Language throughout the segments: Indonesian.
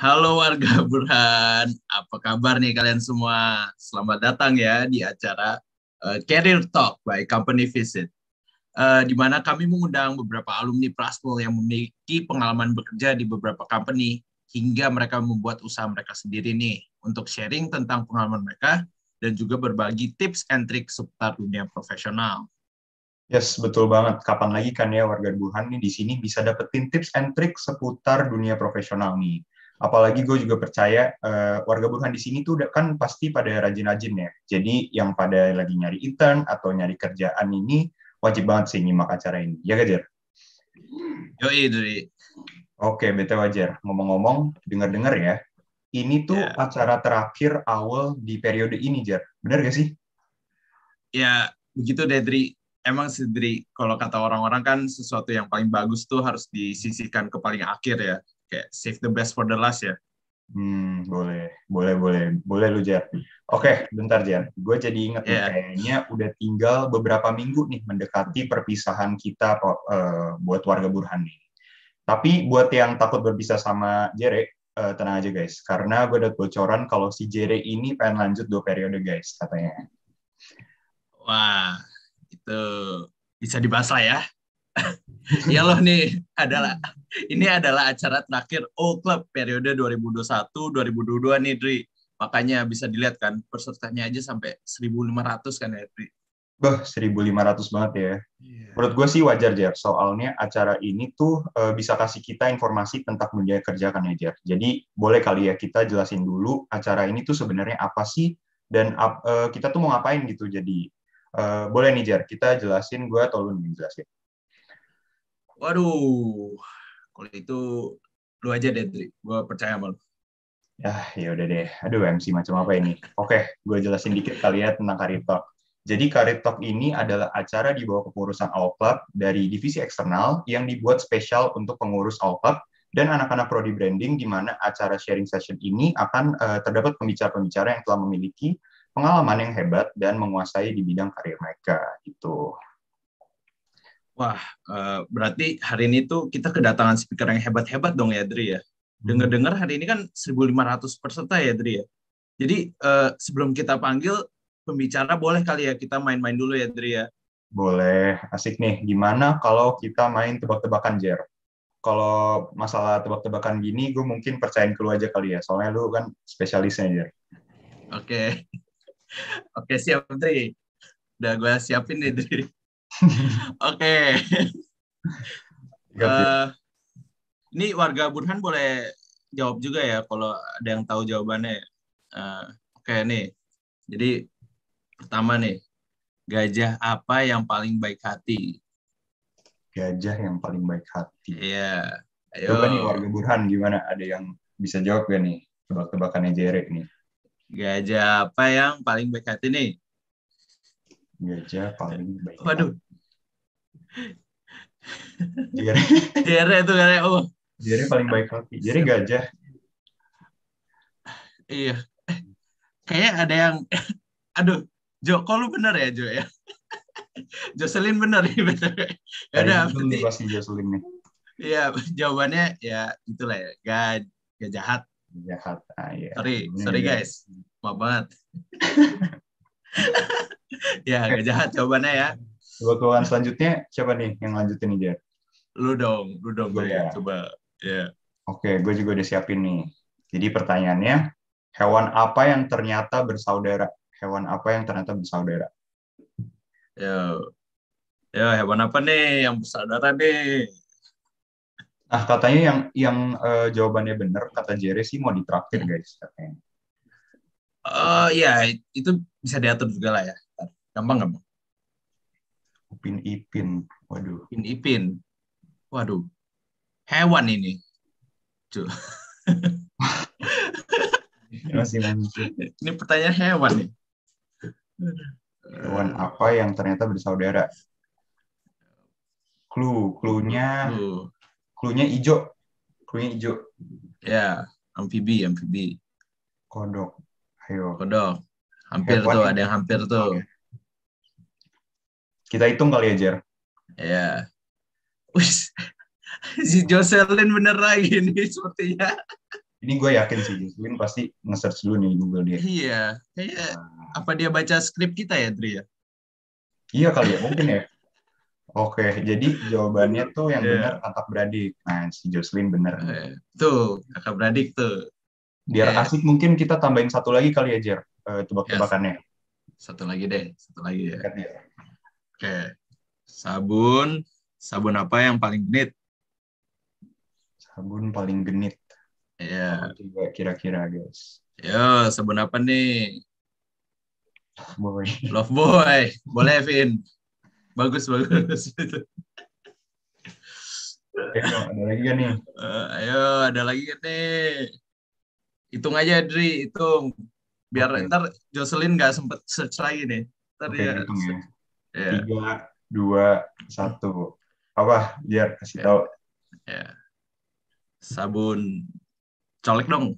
Halo warga Burhan, apa kabar nih kalian semua? Selamat datang ya di acara uh, Career Talk by Company Visit, uh, di mana kami mengundang beberapa alumni Prasmul yang memiliki pengalaman bekerja di beberapa company hingga mereka membuat usaha mereka sendiri nih untuk sharing tentang pengalaman mereka dan juga berbagi tips and trik seputar dunia profesional. Yes, betul banget. Kapan lagi kan ya warga Burhan nih di sini bisa dapetin tips and trik seputar dunia profesional nih apalagi gue juga percaya uh, warga Burhan di sini tuh kan pasti pada rajin-rajin ya. Jadi yang pada lagi nyari intern atau nyari kerjaan ini wajib banget sih nyimak acara ini. Ya Gajar? Yo Dri. Oke, bete wajar. Ngomong-ngomong, denger dengar ya. Ini tuh yeah. acara terakhir awal di periode ini, Jer. Benar gak sih? Ya, begitu deh, Dri. Emang sih, Dri, kalau kata orang-orang kan sesuatu yang paling bagus tuh harus disisihkan ke paling akhir ya kayak save the best for the last ya. Hmm, boleh, boleh, boleh, boleh lu Jar. Oke, bentar Jar. Gue jadi inget yeah. nih, iya. kayaknya udah tinggal beberapa minggu nih mendekati perpisahan kita uh, buat warga Burhan nih. Tapi buat yang takut berpisah sama Jere, uh, tenang aja guys, karena gue ada bocoran kalau si Jere ini pengen lanjut dua periode guys katanya. Wah, itu bisa dibahas lah ya. ya loh nih adalah ini adalah acara terakhir O Club periode 2021-2022 nih Dri. Makanya bisa dilihat kan pesertanya aja sampai 1.500 kan ya Dri. Bah, 1.500 banget ya. Yeah. Menurut gue sih wajar Jer, soalnya acara ini tuh e, bisa kasih kita informasi tentang dunia kerja kan ya Jer. Jadi boleh kali ya kita jelasin dulu acara ini tuh sebenarnya apa sih dan e, kita tuh mau ngapain gitu. Jadi e, boleh nih Jer, kita jelasin gue tolong lu nih jelasin? Waduh, kalau itu lu aja deh, Tri. Gue percaya sama lu. Ya, ya udah deh. Aduh, MC macam apa ini? Oke, okay, gue jelasin dikit kali ya tentang Karir Talk. Jadi Karir Talk ini adalah acara di bawah kepengurusan All Club dari divisi eksternal yang dibuat spesial untuk pengurus All Club dan anak-anak prodi branding di mana acara sharing session ini akan uh, terdapat pembicara-pembicara yang telah memiliki pengalaman yang hebat dan menguasai di bidang karir mereka itu. Wah, eh, berarti hari ini tuh kita kedatangan speaker yang hebat-hebat dong ya, Dri ya. Hmm. Dengar-dengar hari ini kan 1.500 peserta ya, Dri ya. Jadi eh, sebelum kita panggil pembicara, boleh kali ya kita main-main dulu ya, Dri ya. Boleh, asik nih. Gimana kalau kita main tebak-tebakan, Jer? Kalau masalah tebak-tebakan gini, gue mungkin percayain ke lu aja kali ya. Soalnya lu kan spesialisnya, Jer. Oke. Oke, siap, Dri. Udah gue siapin nih, Dri. Oke. uh, ini warga Burhan boleh jawab juga ya kalau ada yang tahu jawabannya. Uh, Oke okay, nih. Jadi pertama nih, gajah apa yang paling baik hati? Gajah yang paling baik hati. Iya. Yeah. Ayo. Coba nih warga Burhan gimana? Ada yang bisa jawab gak nih? Tebak-tebakannya Jerek nih. Gajah apa yang paling baik hati nih? Gajah paling baik. Waduh, hati. Jere. itu itu ya. oh. Jere paling baik hati. Jere gajah. Iya. Eh, kayaknya ada yang aduh, kok lu bener ya, Jo ya. Jocelyn bener nih betul. Ya ada berarti pasti Jocelyn nih. Iya, jawabannya ya itulah ya. Gak, gak jahat. Jahat. Ah, iya. Sorry, Ini sorry dia. guys. Maaf banget. ya, gak jahat jawabannya ya. Coba keuangan selanjutnya siapa nih yang lanjutin nih, Jer? Lu dong, lu dong gue ya. coba. Yeah. Oke, gue juga udah siapin nih. Jadi pertanyaannya, hewan apa yang ternyata bersaudara? Hewan apa yang ternyata bersaudara? Ya, ya hewan apa nih yang bersaudara nih? Nah, katanya yang yang uh, jawabannya benar kata Jerry sih mau ditraktir guys katanya. Uh, ya itu bisa diatur juga lah ya. Gampang gampang. Upin Ipin. Waduh. Upin Ipin. Waduh. Hewan ini. Tuh. Masih manusia. Ini pertanyaan hewan nih. Hewan apa yang ternyata bersaudara? Clue, clue-nya clue. nya clue nya hijau. Clue-nya hijau. Ya, amfibi, amfibi. Kodok. Ayo. Kodok. Hampir hewan tuh, ada yang hampir tuh. Kita hitung kali ya, Jer. Ya. Wih, si Jocelyn bener lagi nih sepertinya. Ini ya. gue yakin si Jocelyn pasti nge-search dulu nih Google dia. Iya. Kayaknya nah. apa dia baca skrip kita ya, Tri ya? Iya kali ya, mungkin ya. Oke, jadi jawabannya tuh yang yeah. benar kakak beradik. Nah, si Jocelyn bener. Yeah. Tuh, kakak beradik tuh. Biar yeah. asik mungkin kita tambahin satu lagi kali ya, Jer. Uh, tebak-tebakannya. Yes. Satu lagi deh, satu lagi ya. Kan, ya. Oke. Sabun, sabun apa yang paling genit? Sabun paling genit. Iya. Yeah. Kira-kira, guys. Yo, sabun apa nih? Boy. Love boy. Boleh, Vin. Bagus, bagus. Eh, ayo, ada lagi kan nih? ayo, ada lagi kan nih? Hitung aja, Dri. Hitung. Biar okay. ntar Jocelyn nggak sempet search lagi nih. Ntar okay, ya. Hitung ya. Iya. Tiga, dua, satu. Apa? Biar kasih yeah. tahu. Yeah. Sabun colek dong.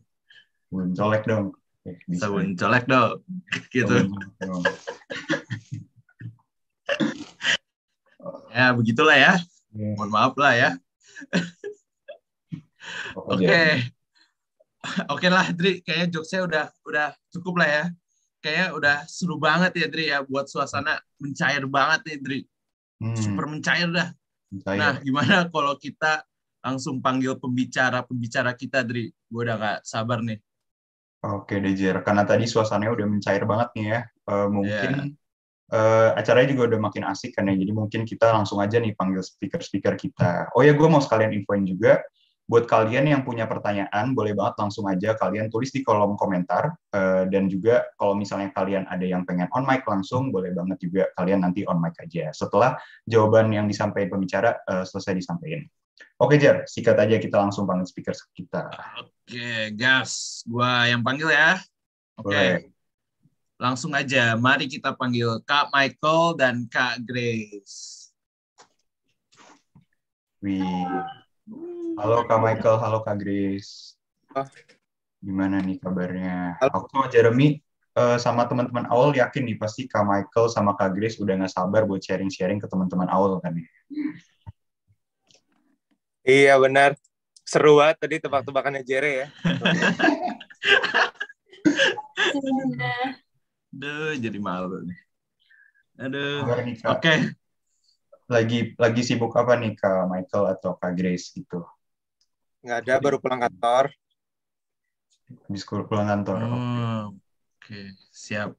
Sabun colek dong. Eh, Sabun colek dong. Gitu. ya yeah, ya begitulah ya. Yeah. Mohon maaf lah ya. Oke. Oke okay. okay lah, Dri. Kayaknya jokesnya udah udah cukup lah ya kayaknya udah seru banget ya Dri ya buat suasana mencair banget nih Dri. Hmm. Super mencair dah. Mencair. Nah, gimana kalau kita langsung panggil pembicara-pembicara kita Dri? Gue udah gak sabar nih. Oke deh karena tadi suasananya udah mencair banget nih ya. Uh, mungkin yeah. Iya. uh, acaranya juga udah makin asik kan ya. Jadi mungkin kita langsung aja nih panggil speaker-speaker kita. Oh ya, gue mau sekalian infoin juga Buat kalian yang punya pertanyaan, boleh banget langsung aja kalian tulis di kolom komentar. Uh, dan juga kalau misalnya kalian ada yang pengen on mic langsung, boleh banget juga kalian nanti on mic aja. Setelah jawaban yang disampaikan pembicara uh, selesai disampaikan. Oke Jar, sikat aja kita langsung panggil speaker kita. Oke, gas. Gua yang panggil ya. Oke. Okay. Langsung aja, mari kita panggil Kak Michael dan Kak Grace. Wih. Hmm. Halo Kak Michael, halo Kak Grace. Gimana nih kabarnya? Halo. Aku sama Jeremy eh, sama teman-teman awal yakin nih pasti Kak Michael sama Kak Grace udah gak sabar buat sharing-sharing ke teman-teman awal kan ya. Iya benar. Seru banget tadi tebak-tebakannya Jere ya. Iya. Duh, jadi malu nih. Aduh. Oke. Okay lagi lagi sibuk apa nih Kak Michael atau Kak Grace gitu? Nggak ada, baru pulang kantor. Habis pulang kantor. Hmm, Oke, okay. siap.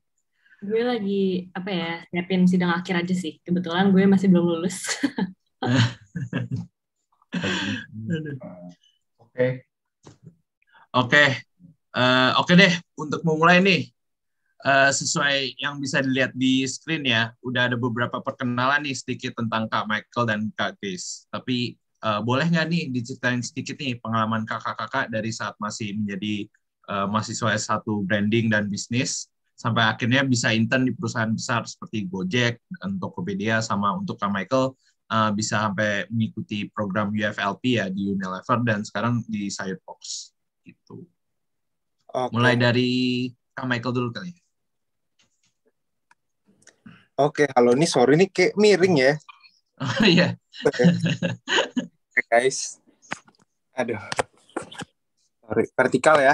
Gue lagi apa ya, siapin sidang akhir aja sih. Kebetulan gue masih belum lulus. Oke. Oke. Eh, oke deh, untuk memulai nih, Eh, sesuai yang bisa dilihat di screen ya, udah ada beberapa perkenalan nih sedikit tentang Kak Michael dan Kak Grace. Tapi uh, boleh nggak nih diceritain sedikit nih pengalaman kakak-kakak dari saat masih menjadi uh, mahasiswa S1 branding dan bisnis sampai akhirnya bisa intern di perusahaan besar seperti Gojek, Tokopedia, sama untuk Kak Michael uh, bisa sampai mengikuti program UFLP ya di Unilever dan sekarang di Sidebox gitu. Okay. Mulai dari Kak Michael dulu kali ya. Oke, halo nih sorry nih kayak miring ya. Oh iya. Oke, guys. Aduh. Sorry, vertikal ya.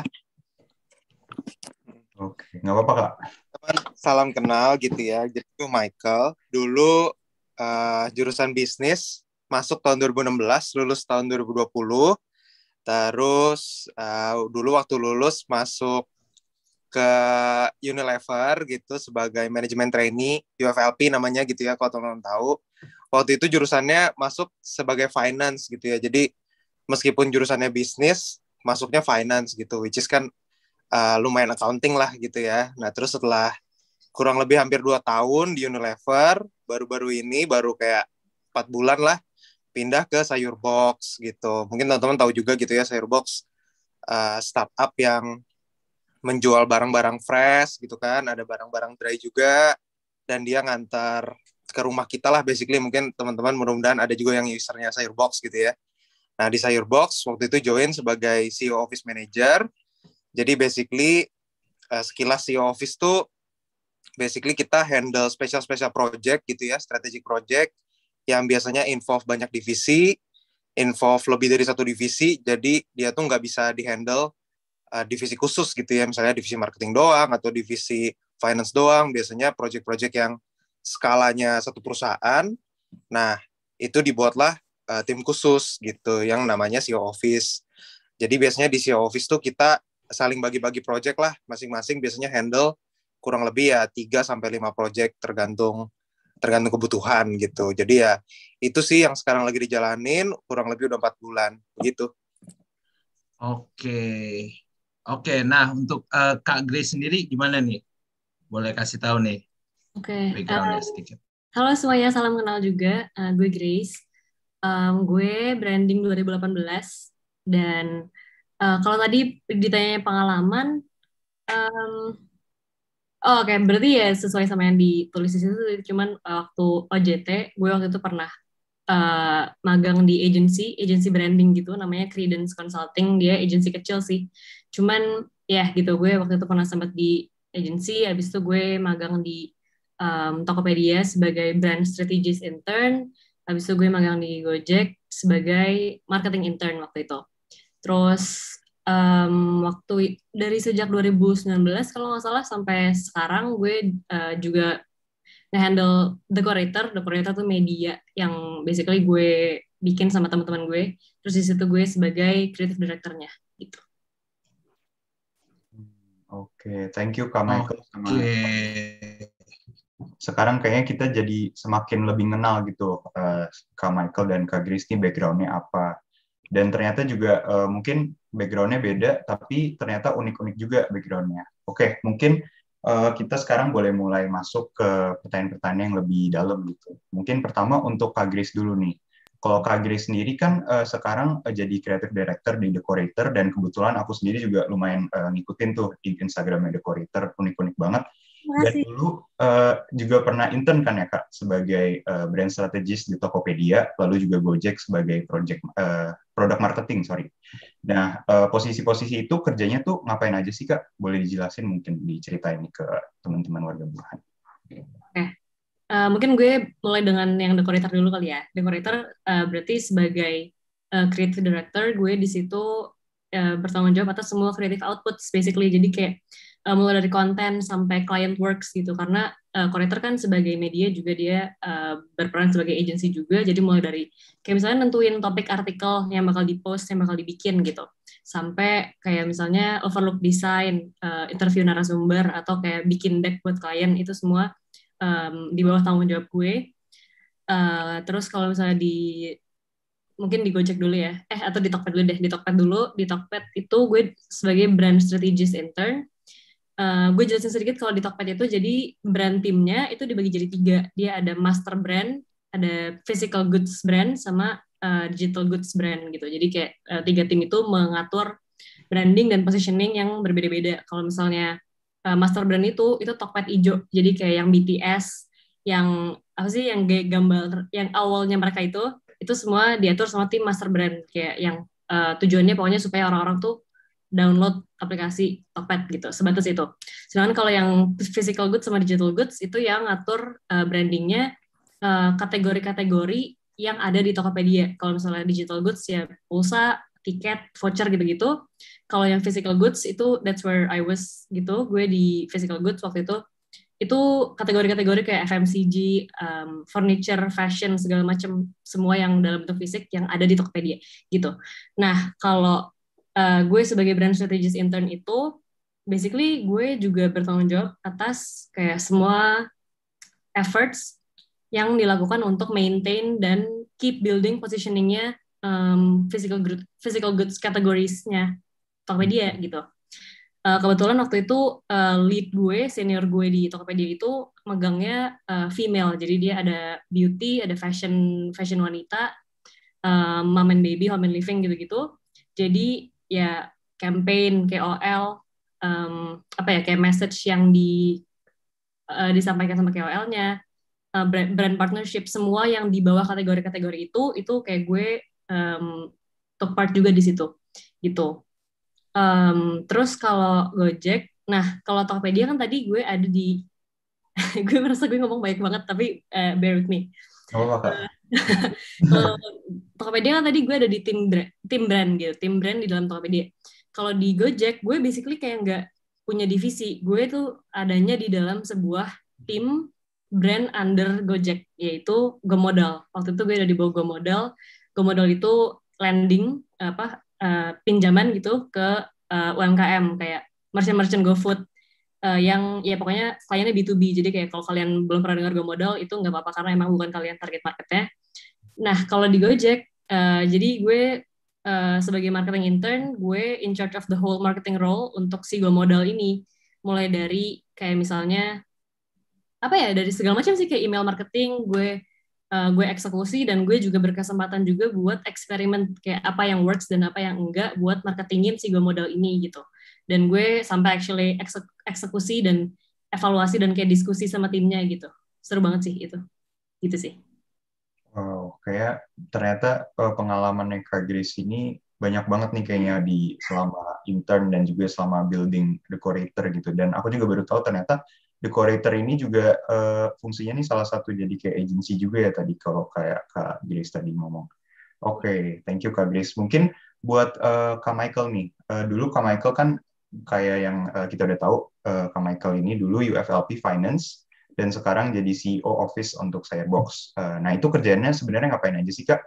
Oke, nggak apa-apa kak. Teman, salam kenal gitu ya. Jadi gue Michael. Dulu uh, jurusan bisnis, masuk tahun 2016, lulus tahun 2020. Terus uh, dulu waktu lulus masuk ke Unilever gitu sebagai manajemen trainee UFLP namanya gitu ya kalau teman-teman tahu waktu itu jurusannya masuk sebagai finance gitu ya jadi meskipun jurusannya bisnis masuknya finance gitu which is kan uh, lumayan accounting lah gitu ya nah terus setelah kurang lebih hampir dua tahun di Unilever baru-baru ini baru kayak empat bulan lah pindah ke Sayur Box gitu mungkin teman-teman tahu juga gitu ya Sayur Box uh, startup yang menjual barang-barang fresh gitu kan, ada barang-barang dry juga dan dia ngantar ke rumah kita lah basically mungkin teman-teman mudah-mudahan ada juga yang usernya sayur box gitu ya. Nah, di Sayur Box waktu itu join sebagai CEO Office Manager. Jadi basically eh, sekilas CEO Office tuh basically kita handle special-special project gitu ya, strategic project yang biasanya involve banyak divisi, involve lebih dari satu divisi, jadi dia tuh nggak bisa dihandle Eh, divisi khusus gitu ya misalnya divisi marketing doang atau divisi finance doang biasanya project-project yang skalanya satu perusahaan nah itu dibuatlah uh, tim khusus gitu yang namanya CEO office jadi biasanya di CEO office tuh kita saling bagi-bagi project lah masing-masing biasanya handle kurang lebih ya 3 sampai 5 project tergantung tergantung kebutuhan gitu. Jadi ya itu sih yang sekarang lagi dijalanin kurang lebih udah empat bulan gitu. Oke. Oke, nah untuk uh, Kak Grace sendiri gimana nih? Boleh kasih tahu nih. Oke. Okay. Uh, Halo semuanya, salam kenal juga. Uh, gue Grace. Um, gue branding 2018 dan uh, kalau tadi ditanya pengalaman, um, oh, oke okay, berarti ya sesuai sama yang ditulis di situ. Cuman waktu OJT, gue waktu itu pernah uh, magang di agency, agency branding gitu, namanya Credence Consulting. Dia agency kecil sih cuman ya gitu gue waktu itu pernah sempat di agency habis itu gue magang di um, Tokopedia sebagai brand strategist intern habis itu gue magang di Gojek sebagai marketing intern waktu itu terus um, waktu dari sejak 2019 kalau nggak salah sampai sekarang gue uh, juga ngehandle decorator decorator tuh media yang basically gue bikin sama teman-teman gue terus di situ gue sebagai creative directornya gitu Oke, okay. thank you Kak Michael. Oke. Okay. Sekarang kayaknya kita jadi semakin lebih kenal gitu uh, Kak Michael dan Kak Gristi backgroundnya apa. Dan ternyata juga uh, mungkin backgroundnya beda, tapi ternyata unik-unik juga backgroundnya. Oke, okay, mungkin uh, kita sekarang boleh mulai masuk ke pertanyaan-pertanyaan yang lebih dalam gitu. Mungkin pertama untuk Kak Gris dulu nih. Kalau Kak Grace sendiri kan uh, sekarang uh, jadi creative director di Decorator dan kebetulan aku sendiri juga lumayan uh, ngikutin tuh di Instagramnya Decorator unik-unik banget. Dan dulu uh, juga pernah intern kan ya kak sebagai uh, brand strategis di Tokopedia, lalu juga Gojek sebagai project uh, product marketing sorry. Nah posisi-posisi uh, itu kerjanya tuh ngapain aja sih kak? Boleh dijelasin mungkin diceritain ke teman-teman warga Burhan. Nah Eh, mungkin gue mulai dengan yang dekorator dulu kali ya. Dekorator uh, berarti sebagai uh, creative director gue di situ uh, bertanggung jawab atas semua creative output basically. Jadi kayak uh, mulai dari konten sampai client works gitu karena uh, kan sebagai media juga dia uh, berperan sebagai agency juga jadi mulai dari kayak misalnya nentuin topik artikel yang bakal dipost yang bakal dibikin gitu sampai kayak misalnya overlook design uh, interview narasumber atau kayak bikin deck buat klien itu semua um, di bawah tanggung jawab gue. Uh, terus kalau misalnya di mungkin di Gojek dulu ya, eh atau di Tokped dulu deh, di Tokped dulu, di Tokped itu gue sebagai brand strategist intern. Uh, gue jelasin sedikit kalau di Tokped itu jadi brand timnya itu dibagi jadi tiga, dia ada master brand, ada physical goods brand, sama uh, digital goods brand gitu. Jadi kayak uh, tiga tim itu mengatur branding dan positioning yang berbeda-beda. Kalau misalnya Eh, master brand itu itu Tokped hijau, Jadi kayak yang BTS, yang apa sih yang gambar yang awalnya mereka itu itu semua diatur sama tim master brand kayak yang uh, tujuannya pokoknya supaya orang-orang tuh download aplikasi Tokped gitu sebatas itu. Sedangkan kalau yang physical goods sama digital goods itu yang ngatur uh, brandingnya uh, kategori-kategori yang ada di Tokopedia. Kalau misalnya digital goods ya pulsa, tiket, voucher gitu-gitu kalau yang physical goods itu that's where I was gitu gue di physical goods waktu itu itu kategori-kategori kayak FMCG, um, furniture, fashion segala macam semua yang dalam bentuk fisik yang ada di Tokopedia gitu. Nah kalau uh, gue sebagai brand strategist intern itu basically gue juga bertanggung jawab atas kayak semua efforts yang dilakukan untuk maintain dan keep building positioningnya um, physical goods, physical goods categoriesnya Tokopedia hmm. gitu. Uh, kebetulan waktu itu uh, lead gue, senior gue di Tokopedia itu megangnya uh, female, jadi dia ada beauty, ada fashion, fashion wanita, uh, mom and baby, home and living gitu-gitu. Jadi ya campaign, KOL, um, apa ya kayak message yang di uh, disampaikan sama KOL-nya, uh, brand, brand partnership, semua yang di bawah kategori-kategori itu, itu kayak gue um, took part juga di situ gitu Um, terus kalau Gojek, nah kalau Tokopedia kan tadi gue ada di, gue merasa gue ngomong baik banget tapi uh, bear with me. Oh, kalau Tokopedia kan tadi gue ada di tim tim brand gitu, tim brand di dalam Tokopedia. Kalau di Gojek, gue basically kayak nggak punya divisi. Gue tuh adanya di dalam sebuah tim brand under Gojek, yaitu Gomodal. Waktu itu gue ada di bawah Gomodal. Gomodal itu landing apa Eh, pinjaman gitu ke uh, eh, UMKM kayak merchant-merchant GoFood uh, yang ya pokoknya kliennya B2B. Jadi kayak kalau kalian belum pernah dengar GoModal itu nggak apa-apa karena emang bukan kalian target marketnya. Nah, kalau di Gojek, uh, jadi gue uh, sebagai marketing intern, gue in charge of the whole marketing role untuk si GoModal ini. Mulai dari kayak misalnya, apa ya, dari segala macam sih, kayak email marketing, gue uh, gue eksekusi dan gue juga berkesempatan juga buat eksperimen kayak apa yang works dan apa yang enggak buat marketingin si gue modal ini gitu dan gue sampai actually ekse eksekusi dan evaluasi dan kayak diskusi sama timnya gitu seru banget sih itu gitu sih wow kayak ternyata eh, pengalaman Kak Grace ini banyak banget nih kayaknya di selama intern dan juga selama building decorator gitu dan aku juga baru tahu ternyata The Corrector ini juga uh, fungsinya nih salah satu jadi kayak agensi juga ya tadi kalau kayak Kak Grace tadi ngomong. Oke, okay, thank you Kak Grace. Mungkin buat uh, Kak Michael nih, uh, dulu Kak Michael kan kayak yang uh, kita udah tahu, uh, Kak Michael ini dulu UFLP Finance, dan sekarang jadi CEO Office untuk Firebox. Uh, nah itu kerjanya sebenarnya ngapain aja sih Kak?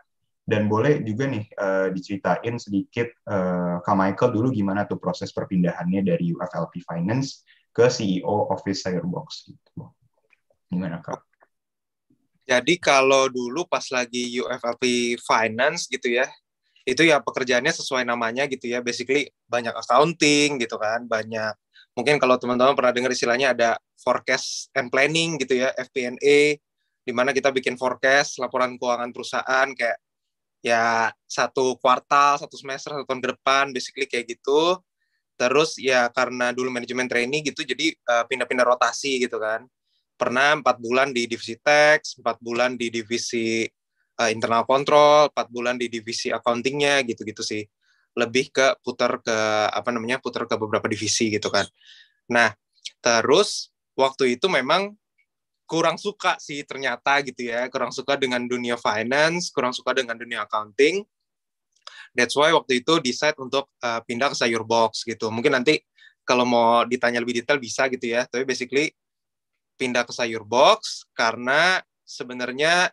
Dan boleh juga nih uh, diceritain sedikit uh, Kak Michael dulu gimana tuh proses perpindahannya dari UFLP Finance ke CEO Office Cyberbox gitu. Gimana Kak? Jadi kalau dulu pas lagi UFLP Finance gitu ya, itu ya pekerjaannya sesuai namanya gitu ya. Basically banyak accounting gitu kan, banyak mungkin kalau teman-teman pernah dengar istilahnya ada forecast and planning gitu ya, FP&A, di mana kita bikin forecast laporan keuangan perusahaan kayak ya satu kuartal, satu semester, satu tahun ke depan, basically kayak gitu terus ya karena dulu manajemen training gitu jadi pindah eh, pindah-pindah rotasi gitu kan pernah empat bulan di divisi teks empat bulan di divisi uh, internal control empat bulan di divisi accountingnya gitu-gitu sih lebih ke putar ke apa namanya putar ke beberapa divisi gitu kan nah terus waktu itu memang kurang suka sih ternyata gitu ya kurang suka dengan dunia finance kurang suka dengan dunia accounting That's why waktu itu decide untuk uh, pindah ke sayur box gitu. Mungkin nanti kalau mau ditanya lebih detail bisa gitu ya. Tapi basically pindah ke sayur box karena sebenarnya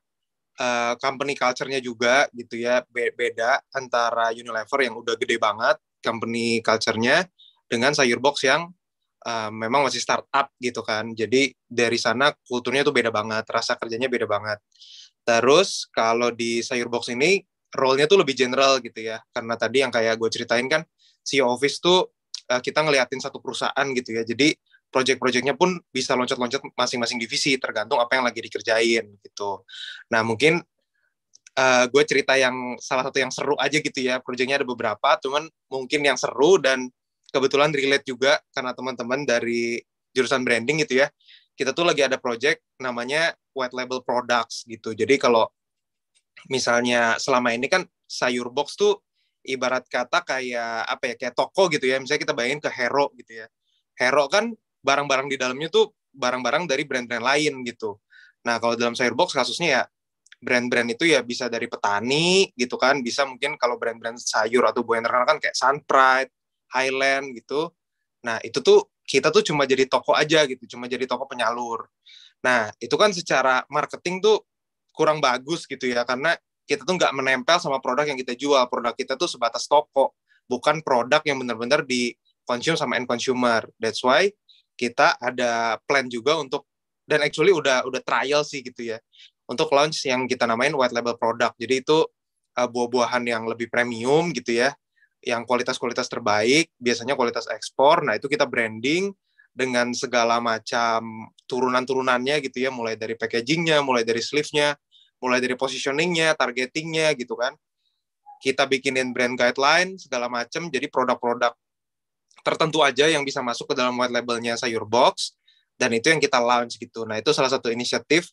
uh, company culture-nya juga gitu ya beda antara Unilever yang udah gede banget company culture-nya dengan sayur box yang uh, memang masih startup gitu kan. Jadi dari sana kulturnya tuh beda banget, rasa kerjanya beda banget. Terus kalau di sayur box ini role-nya tuh lebih general gitu ya. Karena tadi yang kayak gue ceritain kan, CEO Office tuh eh, kita ngeliatin satu perusahaan gitu ya. Jadi project-projectnya pun bisa loncat-loncat masing-masing divisi tergantung apa yang lagi dikerjain gitu. Nah mungkin uh, eh, gue cerita yang salah satu yang seru aja gitu ya. Projectnya ada beberapa, cuman mungkin yang seru dan kebetulan relate juga karena teman-teman dari jurusan branding gitu ya. Kita tuh lagi ada project namanya white label products gitu. Jadi kalau misalnya selama ini kan sayur box tuh ibarat kata kayak apa ya kayak toko gitu ya misalnya kita bayangin ke Hero gitu ya Hero kan barang-barang di dalamnya tuh barang-barang dari brand-brand lain gitu nah kalau dalam sayur box kasusnya ya brand-brand itu ya bisa dari petani gitu kan bisa mungkin kalau brand-brand sayur atau buah yang terkenal kan kayak Sun Pride, Highland gitu nah itu tuh kita tuh cuma jadi toko aja gitu cuma jadi toko penyalur nah itu kan secara marketing tuh kurang bagus gitu ya karena kita tuh nggak menempel sama produk yang kita jual produk kita tuh sebatas toko bukan produk yang benar-benar di consume sama end consumer that's why kita ada plan juga untuk dan actually udah udah trial sih gitu ya untuk launch yang kita namain white label product jadi itu uh, buah-buahan yang lebih premium gitu ya yang kualitas-kualitas terbaik biasanya kualitas ekspor nah itu kita branding dengan segala macam turunan-turunannya gitu ya mulai dari packagingnya mulai dari sleeve-nya mulai dari positioningnya, targetingnya gitu kan. Kita bikinin brand guideline segala macam, jadi produk-produk tertentu aja yang bisa masuk ke dalam white labelnya Sayur Box dan itu yang kita launch gitu. Nah itu salah satu inisiatif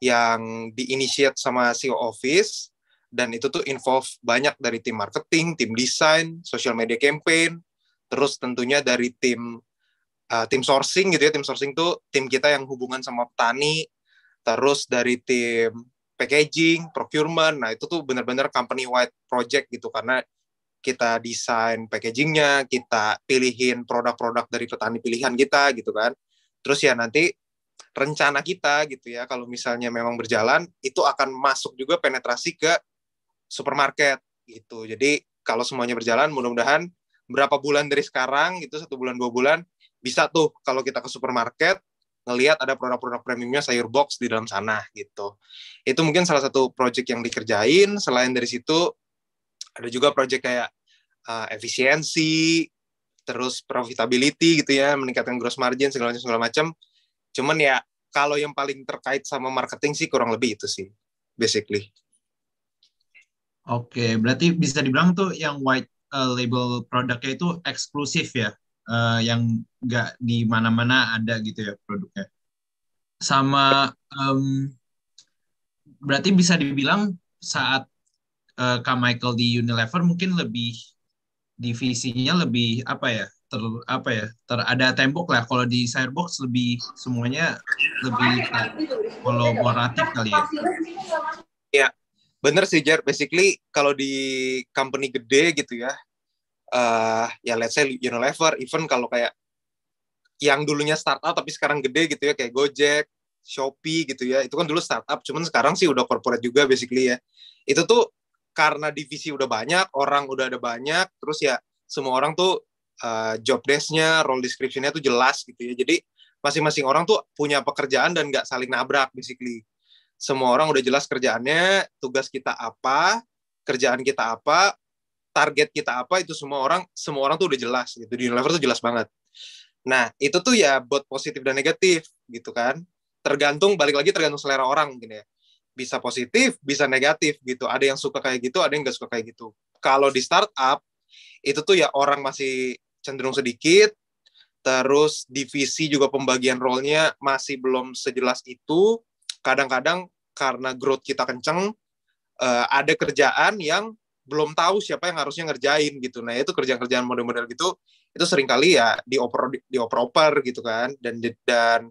yang diinisiat sama CEO Office dan itu tuh involve banyak dari tim marketing, tim desain, social media campaign, terus tentunya dari tim uh, tim sourcing gitu ya tim sourcing tuh tim kita yang hubungan sama petani terus dari tim packaging, procurement. Nah, itu tuh benar-benar company wide project gitu karena kita desain packagingnya, kita pilihin produk-produk dari petani pilihan kita gitu kan. Terus ya nanti rencana kita gitu ya kalau misalnya memang berjalan itu akan masuk juga penetrasi ke supermarket gitu. Jadi kalau semuanya berjalan mudah-mudahan berapa bulan dari sekarang gitu satu bulan dua bulan bisa tuh kalau kita ke supermarket ngelihat ada produk-produk premiumnya sayur box di dalam sana gitu. Itu mungkin salah satu project yang dikerjain. Selain dari situ ada juga project kayak uh, efisiensi, terus profitability gitu ya, meningkatkan gross margin segala macam segala macam. Cuman ya kalau yang paling terkait sama marketing sih kurang lebih itu sih basically. Oke, berarti bisa dibilang tuh yang white eh, label produknya itu eksklusif ya, uh, yang nggak di mana-mana ada gitu ya produknya. Sama um, berarti bisa dibilang saat uh, Kak Michael di Unilever mungkin lebih divisinya lebih apa ya ter apa ya ter ada tembok lah kalau di box lebih semuanya lebih kolaboratif kali ya. Ya Bener sih Jar, basically kalau di company gede gitu ya, uh, ya let's say Unilever, even kalau kayak yang dulunya startup tapi sekarang gede gitu ya kayak Gojek, Shopee gitu ya. Itu kan dulu startup, cuman sekarang sih udah corporate juga basically ya. Itu tuh karena divisi udah banyak, orang udah ada banyak, terus ya semua orang tuh uh, job desk-nya, role description-nya tuh jelas gitu ya. Jadi masing-masing orang tuh punya pekerjaan dan nggak saling nabrak basically. Semua orang udah jelas kerjaannya, tugas kita apa, kerjaan kita apa, target kita apa itu semua orang semua orang tuh udah jelas gitu di level tuh jelas banget Nah, itu tuh ya buat positif dan negatif gitu kan. Tergantung balik lagi tergantung selera orang mungkin ya. Bisa positif, bisa negatif gitu. Ada yang suka kayak gitu, ada yang nggak suka kayak gitu. Kalau di startup itu tuh ya orang masih cenderung sedikit, terus divisi juga pembagian role-nya masih belum sejelas itu. Kadang-kadang karena growth kita kenceng, eh, ada kerjaan yang belum tahu siapa yang harusnya ngerjain gitu. Nah, itu kerjaan-kerjaan model-model gitu itu sering kali ya dioper dioper-oper gitu kan dan dan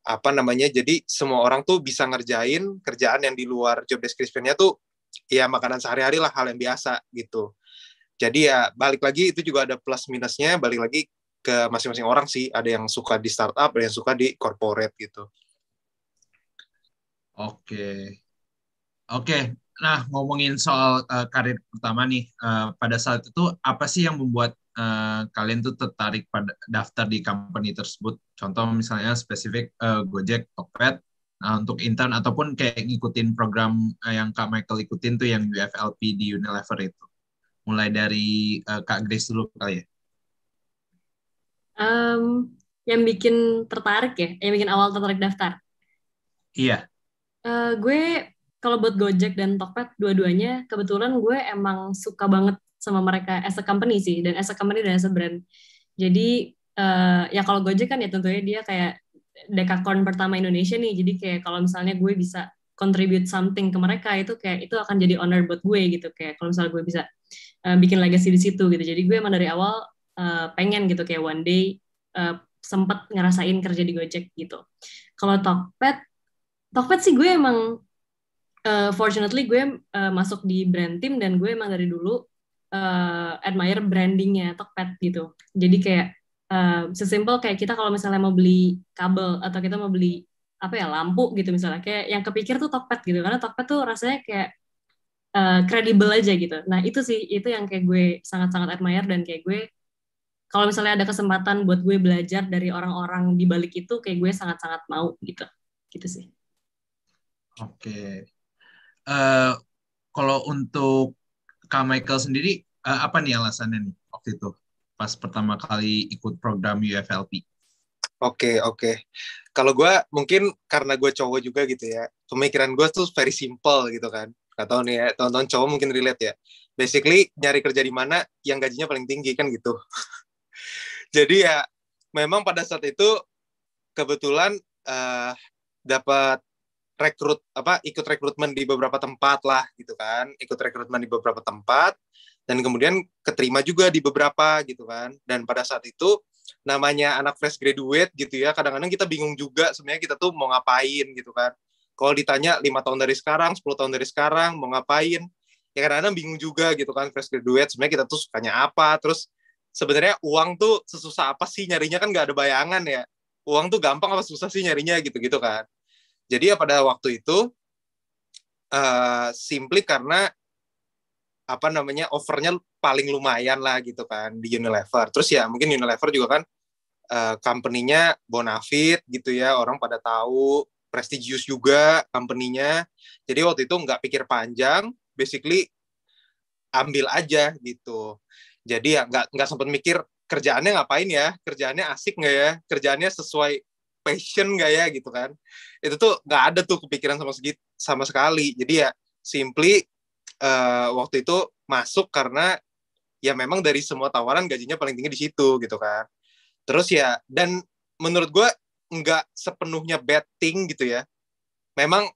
apa namanya jadi semua orang tuh bisa ngerjain kerjaan yang di luar job description tuh ya makanan sehari-hari lah hal yang biasa gitu. Jadi ya balik lagi itu juga ada plus minusnya, balik lagi ke masing-masing orang sih. Ada yang suka di startup, ada yang suka di corporate gitu. Oke. Okay. Oke, Nah, ngomongin soal uh, karir pertama nih, uh, pada saat itu apa sih yang membuat uh, kalian tuh tertarik pada daftar di company tersebut? Contoh misalnya spesifik uh, Gojek, Tokped, nah, untuk intern ataupun kayak ngikutin program yang Kak Michael ikutin tuh yang UFLP di Unilever itu. Mulai dari uh, Kak Grace dulu kali ya. Um, yang bikin tertarik ya, yang bikin awal tertarik daftar. Iya. Uh, gue kalau buat Gojek dan Tokped dua-duanya kebetulan gue emang suka banget sama mereka as a company sih dan as a company dan as a brand. Jadi uh, ya kalau Gojek kan ya tentunya dia kayak dekakorn pertama Indonesia nih. Jadi kayak kalau misalnya gue bisa contribute something ke mereka itu kayak itu akan jadi honor buat gue gitu kayak kalau misalnya gue bisa uh, bikin legacy di situ gitu. Jadi gue emang dari awal uh, pengen gitu kayak one day uh, sempet ngerasain kerja di Gojek gitu. Kalau Tokped, Tokped sih gue emang uh, fortunately gue uh, masuk di brand team dan gue emang dari dulu uh, admire brandingnya Tokped gitu. Jadi kayak uh, sesimpel kayak kita kalau misalnya mau beli kabel atau kita mau beli apa ya lampu gitu misalnya kayak yang kepikir tuh Tokped gitu karena Tokped tuh rasanya kayak kredibel uh, aja gitu. Nah itu sih itu yang kayak gue sangat-sangat admire dan kayak gue kalau misalnya ada kesempatan buat gue belajar dari orang-orang di balik itu kayak gue sangat-sangat mau gitu gitu sih. Oke, Eh, kalau untuk Kak Michael sendiri, uh, apa nih alasannya nih waktu itu pas pertama kali ikut program UFLP? Oke okay, oke. Okay. Kalau gue mungkin karena gue cowok juga gitu ya, pemikiran gue tuh very simple gitu kan. Gak tau nih ya, tonton cowok mungkin relate ya. Basically nyari kerja di mana yang gajinya paling tinggi kan gitu. Jadi ya memang pada saat itu kebetulan uh, dapat rekrut apa ikut rekrutmen di beberapa tempat lah gitu kan ikut rekrutmen di beberapa tempat dan kemudian keterima juga di beberapa gitu kan dan pada saat itu namanya anak fresh graduate gitu ya kadang-kadang kita bingung juga sebenarnya kita tuh mau ngapain gitu kan kalau ditanya lima tahun dari sekarang 10 tahun dari sekarang mau ngapain ya kadang-kadang bingung juga gitu kan fresh graduate sebenarnya kita tuh sukanya apa terus sebenarnya uang tuh sesusah apa sih nyarinya kan nggak ada bayangan ya uang tuh gampang apa susah sih nyarinya gitu gitu kan jadi ya pada waktu itu uh, simply karena apa namanya overnya paling lumayan lah gitu kan di Unilever. Terus ya mungkin Unilever juga kan uh, company-nya bonafit gitu ya, orang pada tahu, prestigious juga company-nya. Jadi waktu itu nggak pikir panjang, basically ambil aja gitu. Jadi ya nggak nggak sempat mikir kerjaannya ngapain ya, kerjaannya asik nggak ya, kerjaannya sesuai passion gak ya gitu kan itu tuh nggak ada tuh kepikiran sama segit sama sekali jadi ya simply uh, waktu itu masuk karena ya memang dari semua tawaran gajinya paling tinggi di situ gitu kan terus ya dan menurut gue nggak sepenuhnya betting gitu ya memang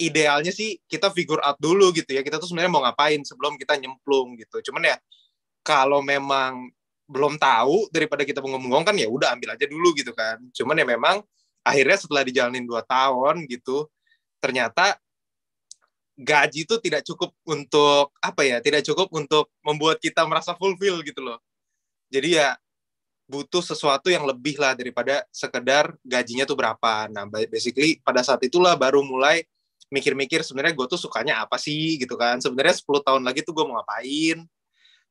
idealnya sih kita figure out dulu gitu ya kita tuh sebenarnya mau ngapain sebelum kita nyemplung gitu cuman ya kalau memang belum tahu daripada kita mengomong kan ya udah ambil aja dulu gitu kan. Cuman ya memang akhirnya setelah dijalanin dua tahun gitu ternyata gaji itu tidak cukup untuk apa ya tidak cukup untuk membuat kita merasa fulfill gitu loh jadi ya butuh sesuatu yang lebih lah daripada sekedar gajinya tuh berapa nah basically pada saat itulah baru mulai mikir-mikir sebenarnya gue tuh sukanya apa sih gitu kan sebenarnya 10 tahun lagi tuh gue mau ngapain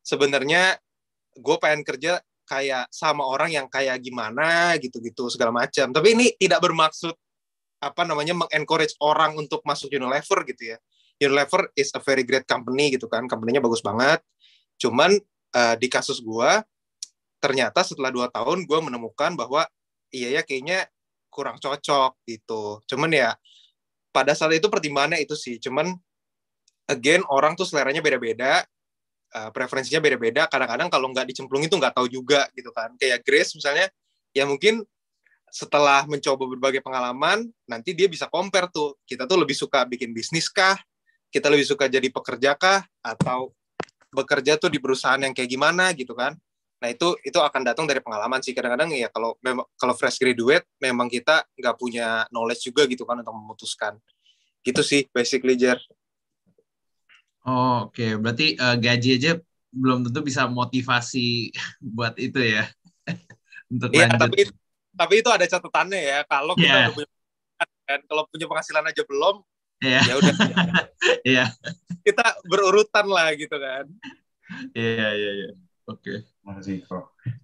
sebenarnya gue pengen kerja kayak sama orang yang kayak gimana gitu-gitu segala macam. Tapi ini tidak bermaksud apa namanya mengencourage orang untuk masuk Unilever gitu ya. Unilever is a very great company gitu kan, company-nya bagus banget. Cuman uh, di kasus gue ternyata setelah dua tahun gue menemukan bahwa iya ya kayaknya kurang cocok gitu. Cuman ya pada saat itu pertimbangannya itu sih. Cuman again orang tuh seleranya beda-beda Eh, preferensinya beda-beda kadang-kadang kalau nggak dicemplung itu nggak tahu juga gitu kan kayak Grace misalnya ya mungkin setelah mencoba berbagai pengalaman nanti dia bisa compare tuh kita tuh lebih suka bikin bisnis kah kita lebih suka jadi pekerja kah atau bekerja tuh di perusahaan yang kayak gimana gitu kan nah itu itu akan datang dari pengalaman sih kadang-kadang ya kalau memang kalau fresh graduate memang kita nggak punya knowledge juga gitu kan untuk memutuskan gitu sih basically Jer Oh, Oke, okay. berarti uh, gaji aja belum tentu bisa motivasi buat itu ya. Untuk iya, lanjut. tapi tapi itu ada catatannya ya. Kalau kita yeah. Iya. punya kan kalau punya penghasilan aja belum, yeah. ya udah. Iya. kita berurutan lah gitu kan. Iya, iya, iya. iya. Oke. Okay.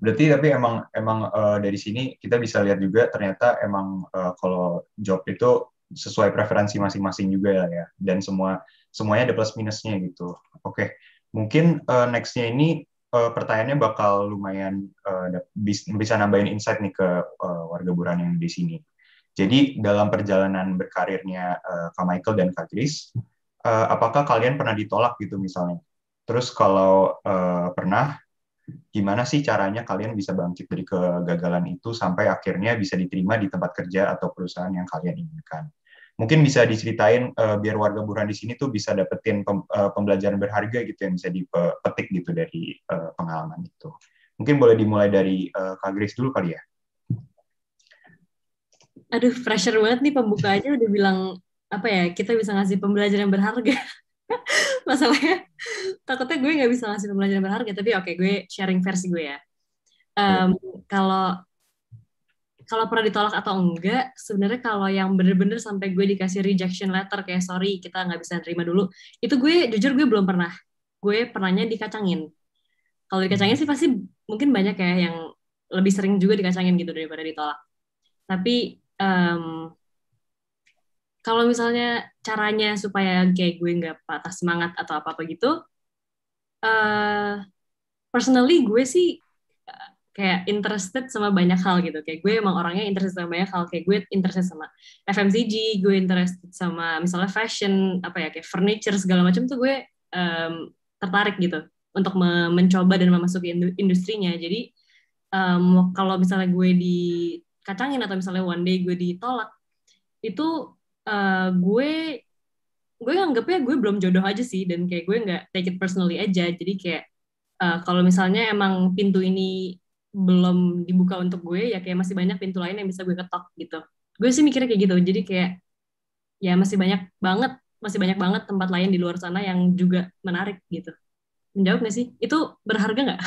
Berarti tapi emang emang uh, dari sini kita bisa lihat juga ternyata emang uh, kalau job itu sesuai preferensi masing-masing juga ya dan semua semuanya ada plus minusnya gitu. Oke, okay. mungkin uh, nextnya ini uh, pertanyaannya bakal lumayan uh, bisa nambahin insight nih ke uh, warga Buran yang di sini. Jadi dalam perjalanan berkarirnya uh, Kak Michael dan Kak Chris, uh, apakah kalian pernah ditolak gitu misalnya? Terus kalau uh, pernah, gimana sih caranya kalian bisa bangkit dari kegagalan itu sampai akhirnya bisa diterima di tempat kerja atau perusahaan yang kalian inginkan? mungkin bisa diceritain uh, biar warga Buruan di sini tuh bisa dapetin pem, uh, pembelajaran berharga gitu yang bisa dipetik gitu dari uh, pengalaman itu. Mungkin boleh dimulai dari uh, Kak Grace dulu kali ya. Aduh, pressure banget nih pembukaannya udah bilang apa ya, kita bisa ngasih pembelajaran berharga. Masalahnya takutnya gue nggak bisa ngasih pembelajaran berharga, tapi oke okay, gue sharing versi gue ya. Um, kalau kalau pernah ditolak atau enggak sebenarnya kalau yang bener-bener sampai gue dikasih rejection letter kayak sorry kita nggak bisa terima dulu itu gue jujur gue belum pernah gue pernahnya dikacangin kalau dikacangin sih pasti mungkin banyak ya yang lebih sering juga dikacangin gitu daripada ditolak tapi um, kalau misalnya caranya supaya kayak gue nggak patah semangat atau apa apa gitu uh, personally gue sih kayak interested sama banyak hal gitu kayak gue emang orangnya interested sama banyak hal kayak gue interested sama FMCG gue interested sama misalnya fashion apa ya kayak furniture segala macam tuh gue um, tertarik gitu untuk mencoba dan memasuki industrinya jadi um, kalau misalnya gue dikacangin atau misalnya one day gue ditolak itu uh, gue gue anggapnya gue belum jodoh aja sih dan kayak gue nggak take it personally aja jadi kayak uh, kalau misalnya emang pintu ini belum dibuka untuk gue ya kayak masih banyak pintu lain yang bisa gue ketok gitu gue sih mikirnya kayak gitu jadi kayak ya masih banyak banget masih banyak banget tempat lain di luar sana yang juga menarik gitu menjawab gak sih itu berharga nggak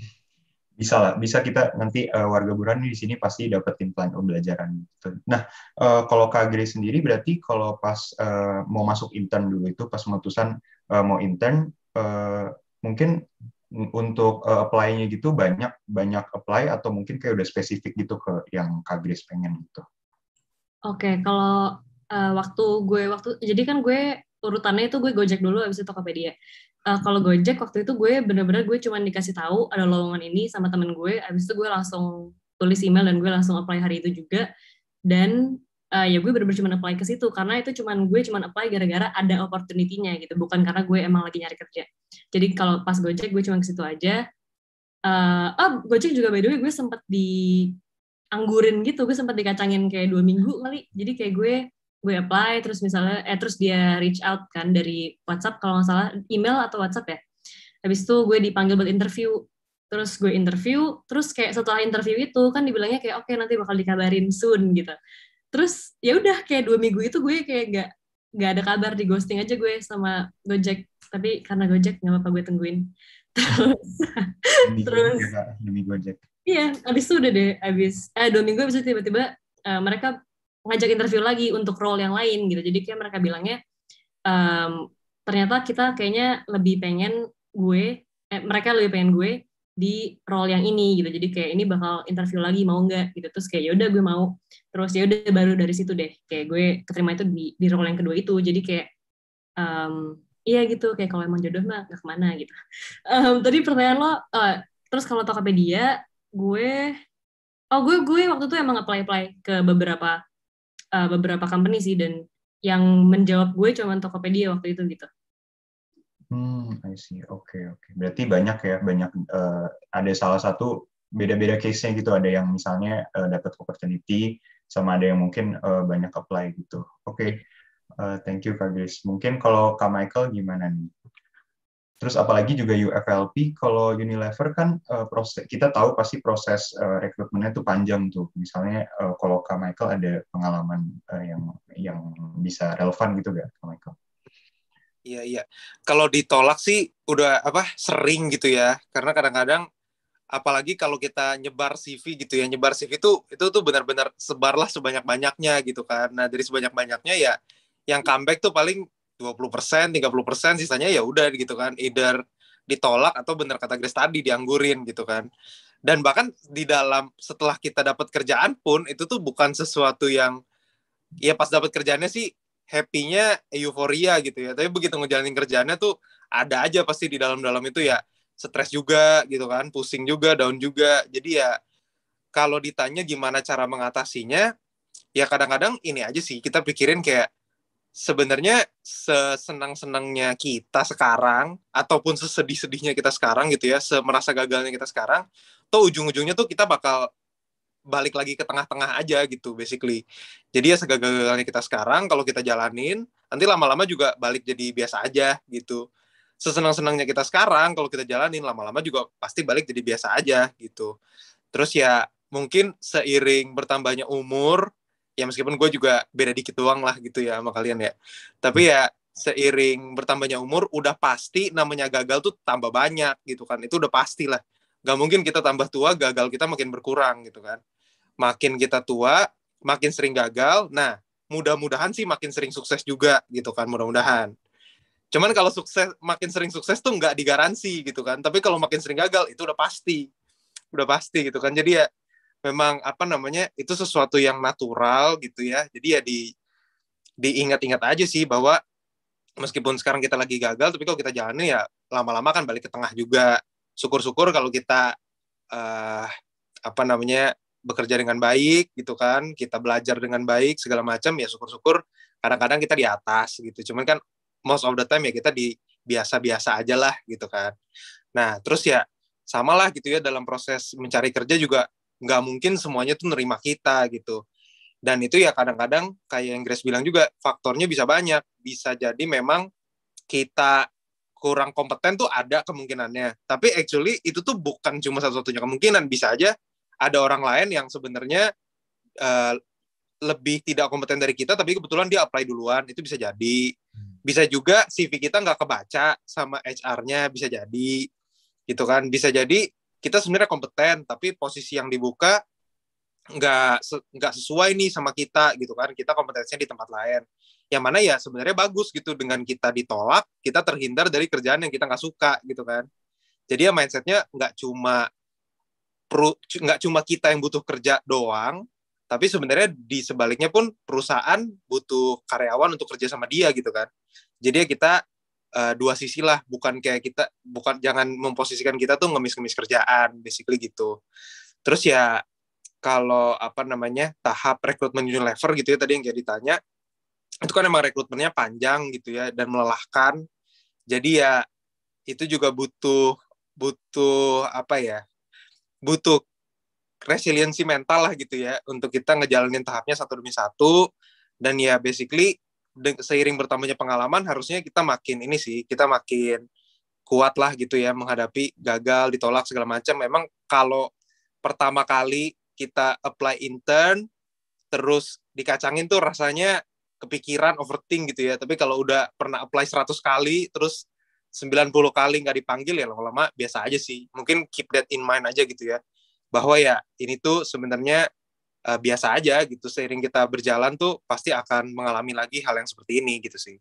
bisa lah bisa kita nanti uh, warga Buran di sini pasti dapetin plan pembelajaran gitu. Nah uh, kalau Kak Grace sendiri berarti kalau pas uh, mau masuk intern dulu itu pas memutusan uh, mau intern uh, mungkin untuk uh, apply-nya gitu banyak banyak apply atau mungkin kayak udah spesifik gitu ke yang Grace pengen gitu. Oke, okay, kalau uh, waktu gue waktu jadi kan gue urutannya itu gue Gojek dulu habis itu Tokopedia. Uh, kalau Gojek waktu itu gue bener-bener gue cuma dikasih tahu ada lowongan ini sama temen gue, habis itu gue langsung tulis email dan gue langsung apply hari itu juga. Dan uh, ya gue bener-bener cuma apply ke situ karena itu cuma gue cuma apply gara-gara ada opportunity-nya gitu bukan karena gue emang lagi nyari kerja jadi kalau pas gojek gue cuma ke situ aja uh, oh gojek juga by the way gue sempet di anggurin gitu gue sempet dikacangin kayak dua minggu kali jadi kayak gue gue apply terus misalnya eh terus dia reach out kan dari WhatsApp kalau nggak salah email atau WhatsApp ya habis itu gue dipanggil buat interview terus gue interview terus kayak setelah interview itu kan dibilangnya kayak oke okay, nanti bakal dikabarin soon gitu terus ya udah kayak dua minggu itu gue kayak nggak nggak ada kabar di ghosting aja gue sama Gojek tapi karena Gojek nggak apa-apa gue tungguin terus demi terus demi Gojek iya abis itu udah deh abis eh dua minggu abis itu tiba-tiba uh, mereka ngajak interview lagi untuk role yang lain gitu jadi kayak mereka bilangnya um, ternyata kita kayaknya lebih pengen gue eh, mereka lebih pengen gue di role yang ini gitu jadi kayak ini bakal interview lagi mau nggak gitu terus kayak yaudah gue mau terus ya udah baru dari situ deh kayak gue keterima itu di di role yang kedua itu jadi kayak um, iya gitu kayak kalau emang jodoh mah nggak kemana gitu um, tadi pertanyaan lo uh, terus kalau Tokopedia gue oh gue gue waktu itu emang apply apply ke beberapa uh, beberapa company sih dan yang menjawab gue cuma Tokopedia waktu itu gitu Hmm, I see. Oke, okay, oke. Okay. Berarti banyak ya, banyak uh, ada salah satu beda-beda case-nya gitu. Ada yang misalnya uh, dapat opportunity, sama ada yang mungkin uh, banyak apply gitu. Oke, okay. uh, thank you Kak Grace. Mungkin kalau Kak Michael gimana nih? Terus apalagi juga UFLP, kalau Unilever kan uh, proses kita tahu pasti proses uh, rekrutmennya tuh panjang tuh. Misalnya uh, kalau Kak Michael ada pengalaman uh, yang yang bisa relevan gitu gak, Kak Michael? Iya iya. Kalau ditolak sih udah apa sering gitu ya. Karena kadang-kadang apalagi kalau kita nyebar CV gitu ya. Nyebar CV itu itu tuh benar-benar sebarlah sebanyak-banyaknya gitu kan. Nah, dari sebanyak-banyaknya ya yang comeback tuh paling 20%, 30%, sisanya ya udah gitu kan. Either ditolak atau benar kata Grace tadi dianggurin gitu kan. Dan bahkan di dalam setelah kita dapat kerjaan pun itu tuh bukan sesuatu yang ya pas dapat kerjaannya sih happy-nya euforia gitu ya. Tapi begitu ngejalanin kerjaannya tuh ada aja pasti di dalam-dalam itu ya stres juga gitu kan, pusing juga, down juga. Jadi ya kalau ditanya gimana cara mengatasinya, ya kadang-kadang ini aja sih kita pikirin kayak sebenarnya sesenang-senangnya kita sekarang ataupun sesedih-sedihnya kita sekarang gitu ya, semerasa gagalnya kita sekarang, tuh ujung-ujungnya tuh kita bakal balik lagi ke tengah-tengah aja gitu basically. Jadi ya segagal-gagalnya kita sekarang kalau kita jalanin nanti lama-lama juga balik jadi biasa aja gitu. Sesenang-senangnya kita sekarang kalau kita jalanin lama-lama juga pasti balik jadi biasa aja gitu. Terus ya mungkin seiring bertambahnya umur ya meskipun gue juga beda dikit doang lah gitu ya sama kalian ya. Tapi ya seiring bertambahnya umur udah pasti namanya gagal tuh tambah banyak gitu kan itu udah pasti lah Gak mungkin kita tambah tua gagal kita makin berkurang gitu kan makin kita tua makin sering gagal nah mudah-mudahan sih makin sering sukses juga gitu kan mudah-mudahan cuman kalau sukses makin sering sukses tuh nggak digaransi gitu kan tapi kalau makin sering gagal itu udah pasti udah pasti gitu kan jadi ya memang apa namanya itu sesuatu yang natural gitu ya jadi ya di diingat-ingat aja sih bahwa meskipun sekarang kita lagi gagal tapi kalau kita jalani ya lama-lama kan balik ke tengah juga syukur-syukur kalau kita uh, apa namanya bekerja dengan baik gitu kan kita belajar dengan baik segala macam ya syukur-syukur kadang-kadang kita di atas gitu cuman kan most of the time ya kita di biasa-biasa aja lah gitu kan nah terus ya samalah gitu ya dalam proses mencari kerja juga nggak mungkin semuanya tuh nerima kita gitu dan itu ya kadang-kadang kayak yang Grace bilang juga faktornya bisa banyak bisa jadi memang kita kurang kompeten tuh ada kemungkinannya. Tapi actually itu tuh bukan cuma satu-satunya kemungkinan. Bisa aja ada orang lain yang sebenarnya uh, lebih tidak kompeten dari kita, tapi kebetulan dia apply duluan. Itu bisa jadi. Hmm. Bisa juga CV kita nggak kebaca sama HR-nya, bisa jadi. Gitu kan. Bisa jadi kita sebenarnya kompeten, tapi posisi yang dibuka nggak nggak sesuai nih sama kita gitu kan kita kompetensinya di tempat lain yang mana ya sebenarnya bagus gitu dengan kita ditolak kita terhindar dari kerjaan yang kita nggak suka gitu kan jadi ya mindsetnya nggak cuma nggak cuma kita yang butuh kerja doang tapi sebenarnya di sebaliknya pun perusahaan butuh karyawan untuk kerja sama dia gitu kan jadi ya kita uh, dua sisi lah bukan kayak kita bukan jangan memposisikan kita tuh ngemis-ngemis kerjaan basically gitu terus ya kalau apa namanya tahap rekrutmen junior level gitu ya tadi yang kayak ditanya itu kan emang rekrutmennya panjang gitu ya dan melelahkan jadi ya itu juga butuh butuh apa ya butuh resiliensi mental lah gitu ya untuk kita ngejalanin tahapnya satu demi satu dan ya basically seiring bertambahnya pengalaman harusnya kita makin ini sih kita makin kuat lah gitu ya menghadapi gagal ditolak segala macam memang kalau pertama kali kita apply intern terus dikacangin tuh rasanya kepikiran overthink gitu ya tapi kalau udah pernah apply 100 kali terus 90 kali nggak dipanggil ya lama-lama biasa aja sih mungkin keep that in mind aja gitu ya bahwa ya ini tuh sebenarnya uh, biasa aja gitu seiring kita berjalan tuh pasti akan mengalami lagi hal yang seperti ini gitu sih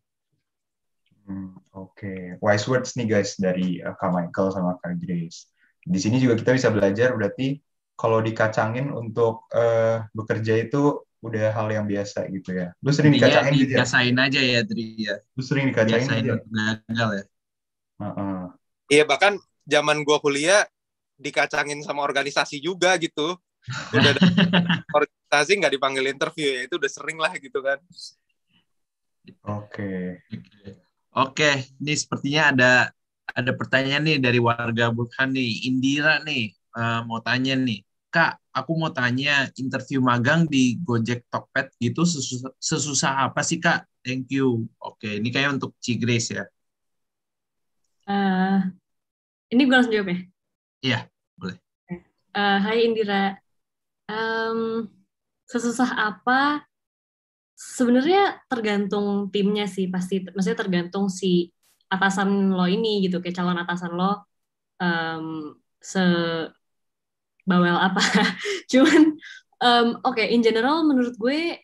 hmm, oke okay. wise words nih guys dari uh, Kak Michael sama Kak Grace di sini juga kita bisa belajar berarti kalau dikacangin untuk uh, bekerja itu udah hal yang biasa gitu ya. Lu sering Intinya dikacangin gitu ya? Biasain aja ya, Dri. Ya. Lu sering dikacangin gitu biasain aja. Ya? gagal ya. Uh -uh. Iya, bahkan zaman gua kuliah dikacangin sama organisasi juga gitu. Udah organisasi nggak dipanggil interview ya, itu udah sering lah gitu kan. Oke. Okay. Oke, okay. ini sepertinya ada ada pertanyaan nih dari warga Burhan nih, Indira nih uh, mau tanya nih Kak, aku mau tanya interview magang di Gojek Tokped gitu sesusah, sesusah apa sih Kak? Thank you. Oke, ini kayak untuk Ci Grace ya. Uh, ini gue langsung jawab ya? Iya, boleh. Uh, hai Indira. Um, sesusah apa? Sebenarnya tergantung timnya sih pasti. Maksudnya tergantung si atasan lo ini gitu, kayak calon atasan lo um, se bawel apa cuman um, oke okay, in general menurut gue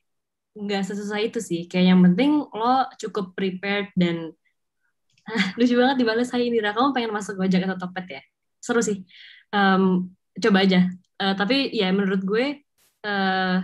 nggak sesusah itu sih kayak yang penting lo cukup prepared dan lucu banget dibalas saya Indira kamu pengen masuk Gojek atau Topet ya seru sih um, coba aja uh, tapi ya menurut gue uh,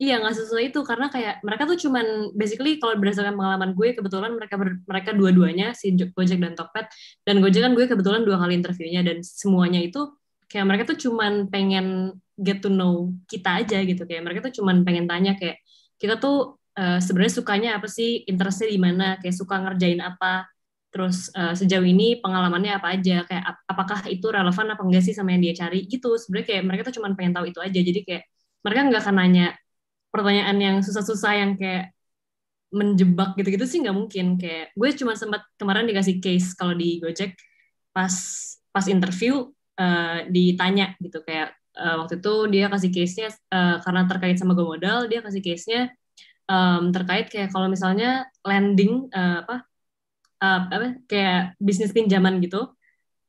iya nggak sesuai itu karena kayak mereka tuh cuman basically kalau berdasarkan pengalaman gue kebetulan mereka ber, mereka dua-duanya si Gojek dan Tokped dan Gojek kan gue kebetulan dua kali interviewnya dan semuanya itu kayak mereka tuh cuman pengen get to know kita aja gitu kayak mereka tuh cuman pengen tanya kayak kita tuh uh, sebenarnya sukanya apa sih interestnya di mana kayak suka ngerjain apa terus uh, sejauh ini pengalamannya apa aja kayak ap apakah itu relevan apa enggak sih sama yang dia cari gitu sebenarnya kayak mereka tuh cuman pengen tahu itu aja jadi kayak mereka nggak akan nanya pertanyaan yang susah-susah yang kayak menjebak gitu-gitu sih nggak mungkin kayak gue cuma sempat kemarin dikasih case kalau di Gojek pas pas interview uh, ditanya gitu kayak uh, waktu itu dia kasih case-nya uh, karena terkait sama go modal dia kasih case-nya um, terkait kayak kalau misalnya lending uh, apa uh, apa kayak bisnis pinjaman gitu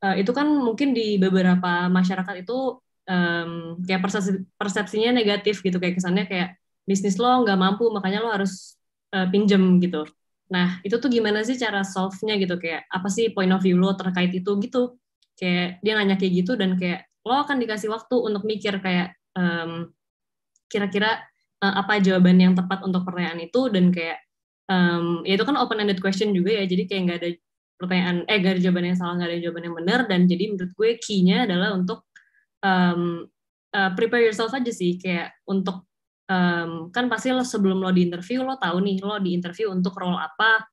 uh, itu kan mungkin di beberapa masyarakat itu um, kayak persepsi, persepsinya negatif gitu kayak kesannya kayak bisnis lo nggak mampu makanya lo harus uh, pinjem gitu nah itu tuh gimana sih cara solve-nya gitu kayak apa sih point of view lo terkait itu gitu kayak dia nanya kayak gitu dan kayak lo akan dikasih waktu untuk mikir kayak um, kira-kira uh, apa jawaban yang tepat untuk pertanyaan itu dan kayak um, ya itu kan open ended question juga ya jadi kayak nggak ada pertanyaan eh gak ada jawaban yang salah nggak ada jawaban yang benar dan jadi menurut gue key-nya adalah untuk um, uh, prepare yourself aja sih kayak untuk um, kan pasti lo sebelum lo di interview lo tahu nih lo di interview untuk role apa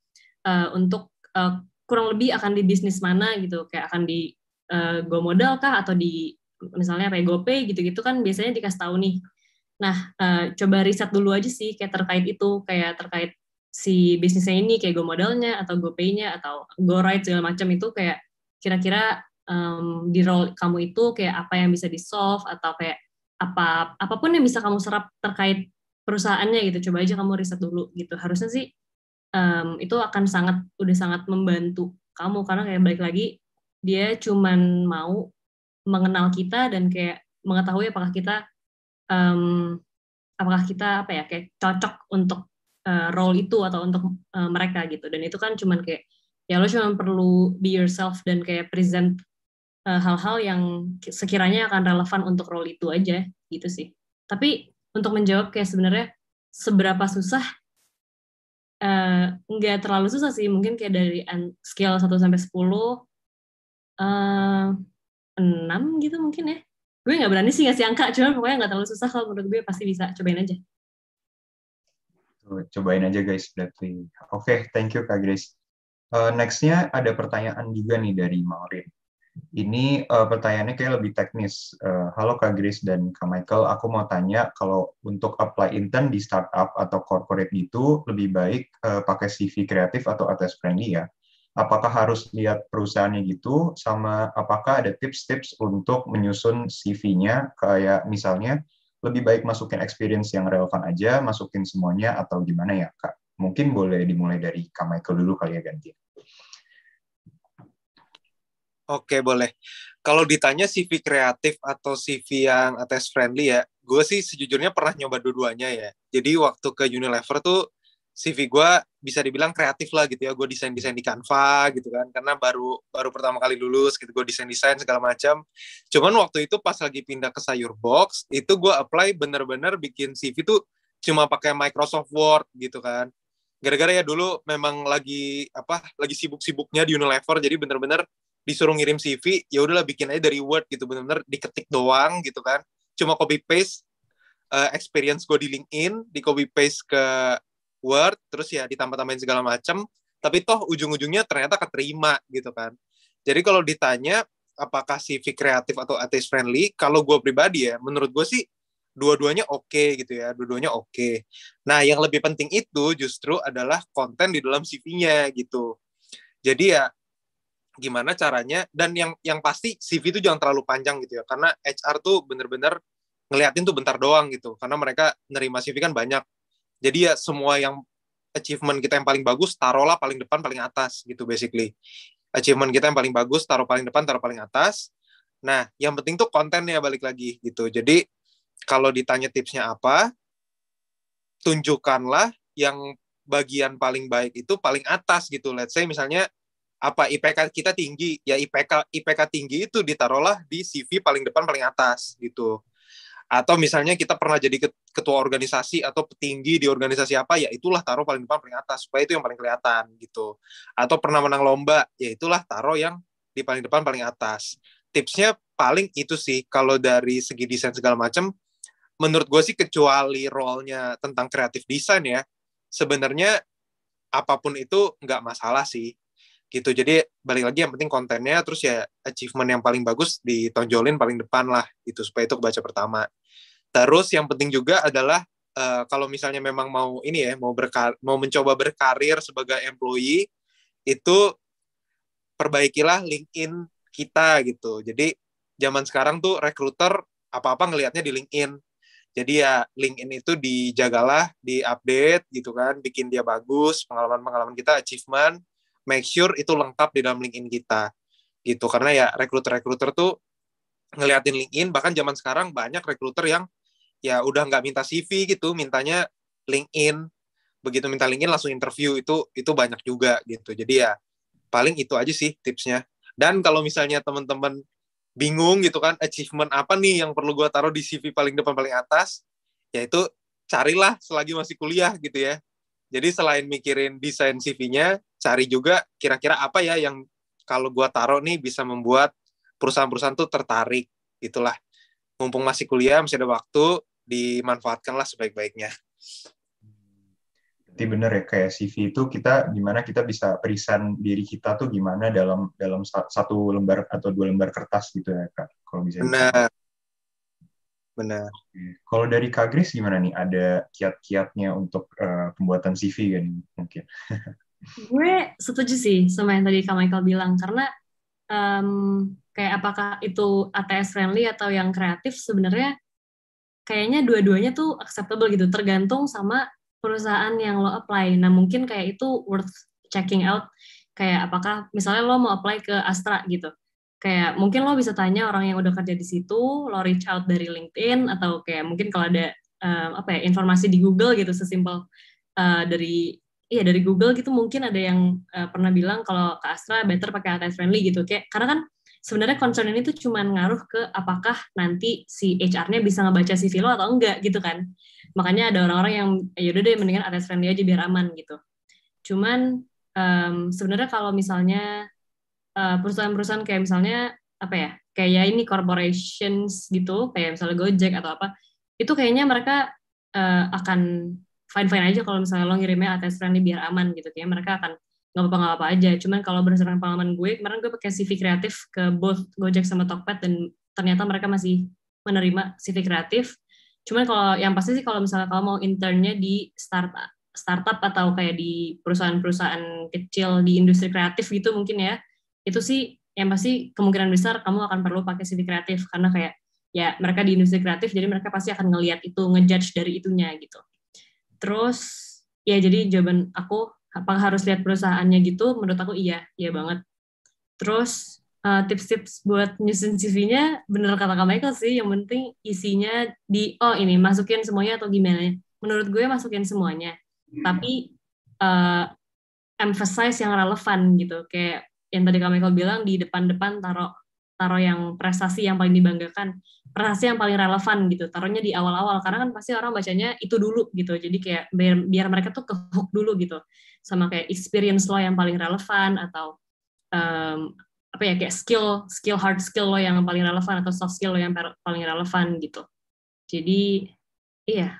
uh, untuk uh, kurang lebih akan di bisnis mana gitu kayak akan di uh, modal kah atau di misalnya apa ya GoPay gitu-gitu kan biasanya dikasih tahu nih. Nah, uh, coba riset dulu aja sih kayak terkait itu, kayak terkait si bisnisnya ini kayak modalnya atau GoPay-nya atau right segala macam itu kayak kira-kira um, di role kamu itu kayak apa yang bisa di solve atau kayak apa apapun yang bisa kamu serap terkait perusahaannya gitu coba aja kamu riset dulu gitu harusnya sih um, itu akan sangat udah sangat membantu kamu karena kayak balik lagi dia cuman mau mengenal kita dan kayak mengetahui apakah kita um, apakah kita apa ya kayak cocok untuk uh, role itu atau untuk uh, mereka gitu dan itu kan cuman kayak ya lo cuma perlu be yourself dan kayak present eh, hal-hal uh, yang sekiranya akan relevan untuk role itu aja gitu sih tapi untuk menjawab kayak sebenarnya seberapa susah nggak uh, terlalu susah sih mungkin kayak dari scale 1 sampai sepuluh Eh, enam 6 gitu mungkin ya gue nggak berani sih ngasih angka cuman pokoknya nggak terlalu susah kalau menurut gue pasti bisa cobain aja cobain aja guys berarti oke okay, thank you kak Grace uh, nextnya ada pertanyaan juga nih dari Maureen ini uh, pertanyaannya kayak lebih teknis. Uh, Halo Kak Grace dan Kak Michael, aku mau tanya kalau untuk apply intern di startup atau corporate gitu lebih baik uh, pakai CV kreatif atau atas friendly ya? apakah harus lihat perusahaannya gitu sama apakah ada tips-tips untuk menyusun CV-nya kayak misalnya lebih baik masukin experience yang relevan aja, masukin semuanya atau gimana ya Kak? Mungkin boleh dimulai dari Kak Michael dulu kali ya ganti. Oke, boleh. Kalau ditanya CV kreatif atau CV yang test friendly ya, gue sih sejujurnya pernah nyoba dua-duanya ya. Jadi waktu ke Unilever tuh CV gue bisa dibilang kreatif lah gitu ya gue desain desain di Canva gitu kan karena baru baru pertama kali lulus gitu gue desain desain segala macam cuman waktu itu pas lagi pindah ke sayur box itu gue apply bener-bener bikin CV tuh cuma pakai Microsoft Word gitu kan gara-gara ya dulu memang lagi apa lagi sibuk-sibuknya di Unilever jadi bener-bener disuruh ngirim CV ya udahlah bikin aja dari Word gitu bener-bener diketik doang gitu kan cuma copy paste uh, eh, experience gue di LinkedIn di copy paste ke Word terus ya ditambah-tambahin segala macam tapi toh ujung-ujungnya ternyata keterima gitu kan jadi kalau ditanya apakah CV kreatif atau artist friendly kalau gue pribadi ya menurut gue sih dua-duanya oke okay, gitu ya dua-duanya oke okay. nah yang lebih penting itu justru adalah konten di dalam CV-nya gitu jadi ya gimana caranya dan yang yang pasti CV itu jangan terlalu panjang gitu ya karena HR tuh bener-bener ngeliatin tuh bentar doang gitu karena mereka nerima CV kan banyak jadi ya semua yang achievement kita yang paling bagus taruhlah paling depan paling atas gitu basically. Achievement kita yang paling bagus taruh paling depan taruh paling atas. Nah, yang penting tuh kontennya balik lagi gitu. Jadi kalau ditanya tipsnya apa, tunjukkanlah yang bagian paling baik itu paling atas gitu. Let's say misalnya apa IPK kita tinggi, ya IPK IPK tinggi itu ditaruhlah di CV paling depan paling atas gitu. Atau misalnya kita pernah jadi ketua organisasi atau petinggi di organisasi apa ya itulah taruh paling depan paling atas supaya itu yang paling kelihatan gitu atau pernah menang lomba ya itulah taruh yang di paling depan paling atas tipsnya paling itu sih kalau dari segi desain segala macam menurut gue sih kecuali role-nya tentang kreatif desain ya sebenarnya apapun itu nggak masalah sih gitu jadi balik lagi yang penting kontennya terus ya achievement yang paling bagus ditonjolin paling depan lah itu supaya itu kebaca pertama Terus yang penting juga adalah uh, kalau misalnya memang mau ini ya, mau berkar mau mencoba berkarir sebagai employee itu perbaikilah LinkedIn kita gitu. Jadi zaman sekarang tuh rekruter apa-apa ngelihatnya di LinkedIn. Jadi ya LinkedIn itu dijagalah, diupdate gitu kan, bikin dia bagus, pengalaman-pengalaman kita, achievement, make sure itu lengkap di dalam LinkedIn kita. Gitu karena ya rekruter-rekruter tuh ngeliatin LinkedIn bahkan zaman sekarang banyak rekruter yang ya udah nggak minta CV gitu, mintanya LinkedIn. Begitu minta LinkedIn langsung interview itu itu banyak juga gitu. Jadi ya paling itu aja sih tipsnya. Dan kalau misalnya teman-teman bingung gitu kan achievement apa nih yang perlu gua taruh di CV paling depan paling atas, yaitu carilah selagi masih kuliah gitu ya. Jadi selain mikirin desain CV-nya, cari juga kira-kira apa ya yang kalau gua taruh nih bisa membuat perusahaan-perusahaan tuh tertarik itulah Mumpung masih kuliah, masih ada waktu, dimanfaatkanlah sebaik-baiknya. Jadi benar ya kayak CV itu kita gimana kita bisa present diri kita tuh gimana dalam dalam satu lembar atau dua lembar kertas gitu ya kak kalau bisa. Gitu. Benar. Benar. Kalau dari Kak Gris gimana nih? Ada kiat-kiatnya untuk uh, pembuatan CV kan mungkin? Gue setuju sih sama yang tadi Kak Michael bilang karena um, kayak apakah itu ATS friendly atau yang kreatif sebenarnya kayaknya dua-duanya tuh acceptable gitu tergantung sama perusahaan yang lo apply. Nah, mungkin kayak itu worth checking out kayak apakah misalnya lo mau apply ke Astra gitu. Kayak mungkin lo bisa tanya orang yang udah kerja di situ, lo reach out dari LinkedIn atau kayak mungkin kalau ada um, apa ya informasi di Google gitu sesimpel uh, dari iya dari Google gitu mungkin ada yang uh, pernah bilang kalau ke Astra better pakai ATS friendly gitu kayak karena kan sebenarnya concern ini tuh cuman ngaruh ke apakah nanti si HR-nya bisa ngebaca CV lo atau enggak gitu kan. Makanya ada orang-orang yang yaudah deh mendingan artist friendly aja biar aman gitu. Cuman um, sebenarnya kalau misalnya eh, perusahaan-perusahaan kayak misalnya apa ya kayak ya ini corporations gitu kayak misalnya Gojek atau apa itu kayaknya mereka uh, akan fine fine aja kalau misalnya lo ngirimnya atas friendly biar aman gitu Kayaknya mereka akan nggak apa-apa apa aja cuman kalau berdasarkan pengalaman gue kemarin gue pakai CV kreatif ke both Gojek sama Tokped dan ternyata mereka masih menerima CV kreatif cuman kalau yang pasti sih kalau misalnya kalau mau internnya di startup startup atau kayak di perusahaan-perusahaan kecil di industri kreatif gitu mungkin ya itu sih yang pasti kemungkinan besar kamu akan perlu pakai CV kreatif karena kayak ya mereka di industri kreatif jadi mereka pasti akan ngelihat itu ngejudge dari itunya gitu terus ya jadi jawaban aku apa harus lihat perusahaannya gitu menurut aku iya iya banget terus tips eh, tips-tips buat nyusun CV-nya bener kata Kak Michael sih yang penting isinya di oh ini masukin semuanya atau gimana menurut gue masukin semuanya hmm. tapi uh, emphasize yang relevan gitu kayak yang tadi Kak Michael bilang di depan-depan taruh taruh yang prestasi yang paling dibanggakan prestasi yang paling relevan gitu taruhnya di awal-awal karena kan pasti orang bacanya itu dulu gitu jadi kayak biar, biar mereka tuh ke hook dulu gitu sama kayak experience lo yang paling relevan atau um, apa ya kayak skill skill hard skill lo yang paling relevan atau soft skill lo yang paling relevan gitu jadi iya yeah,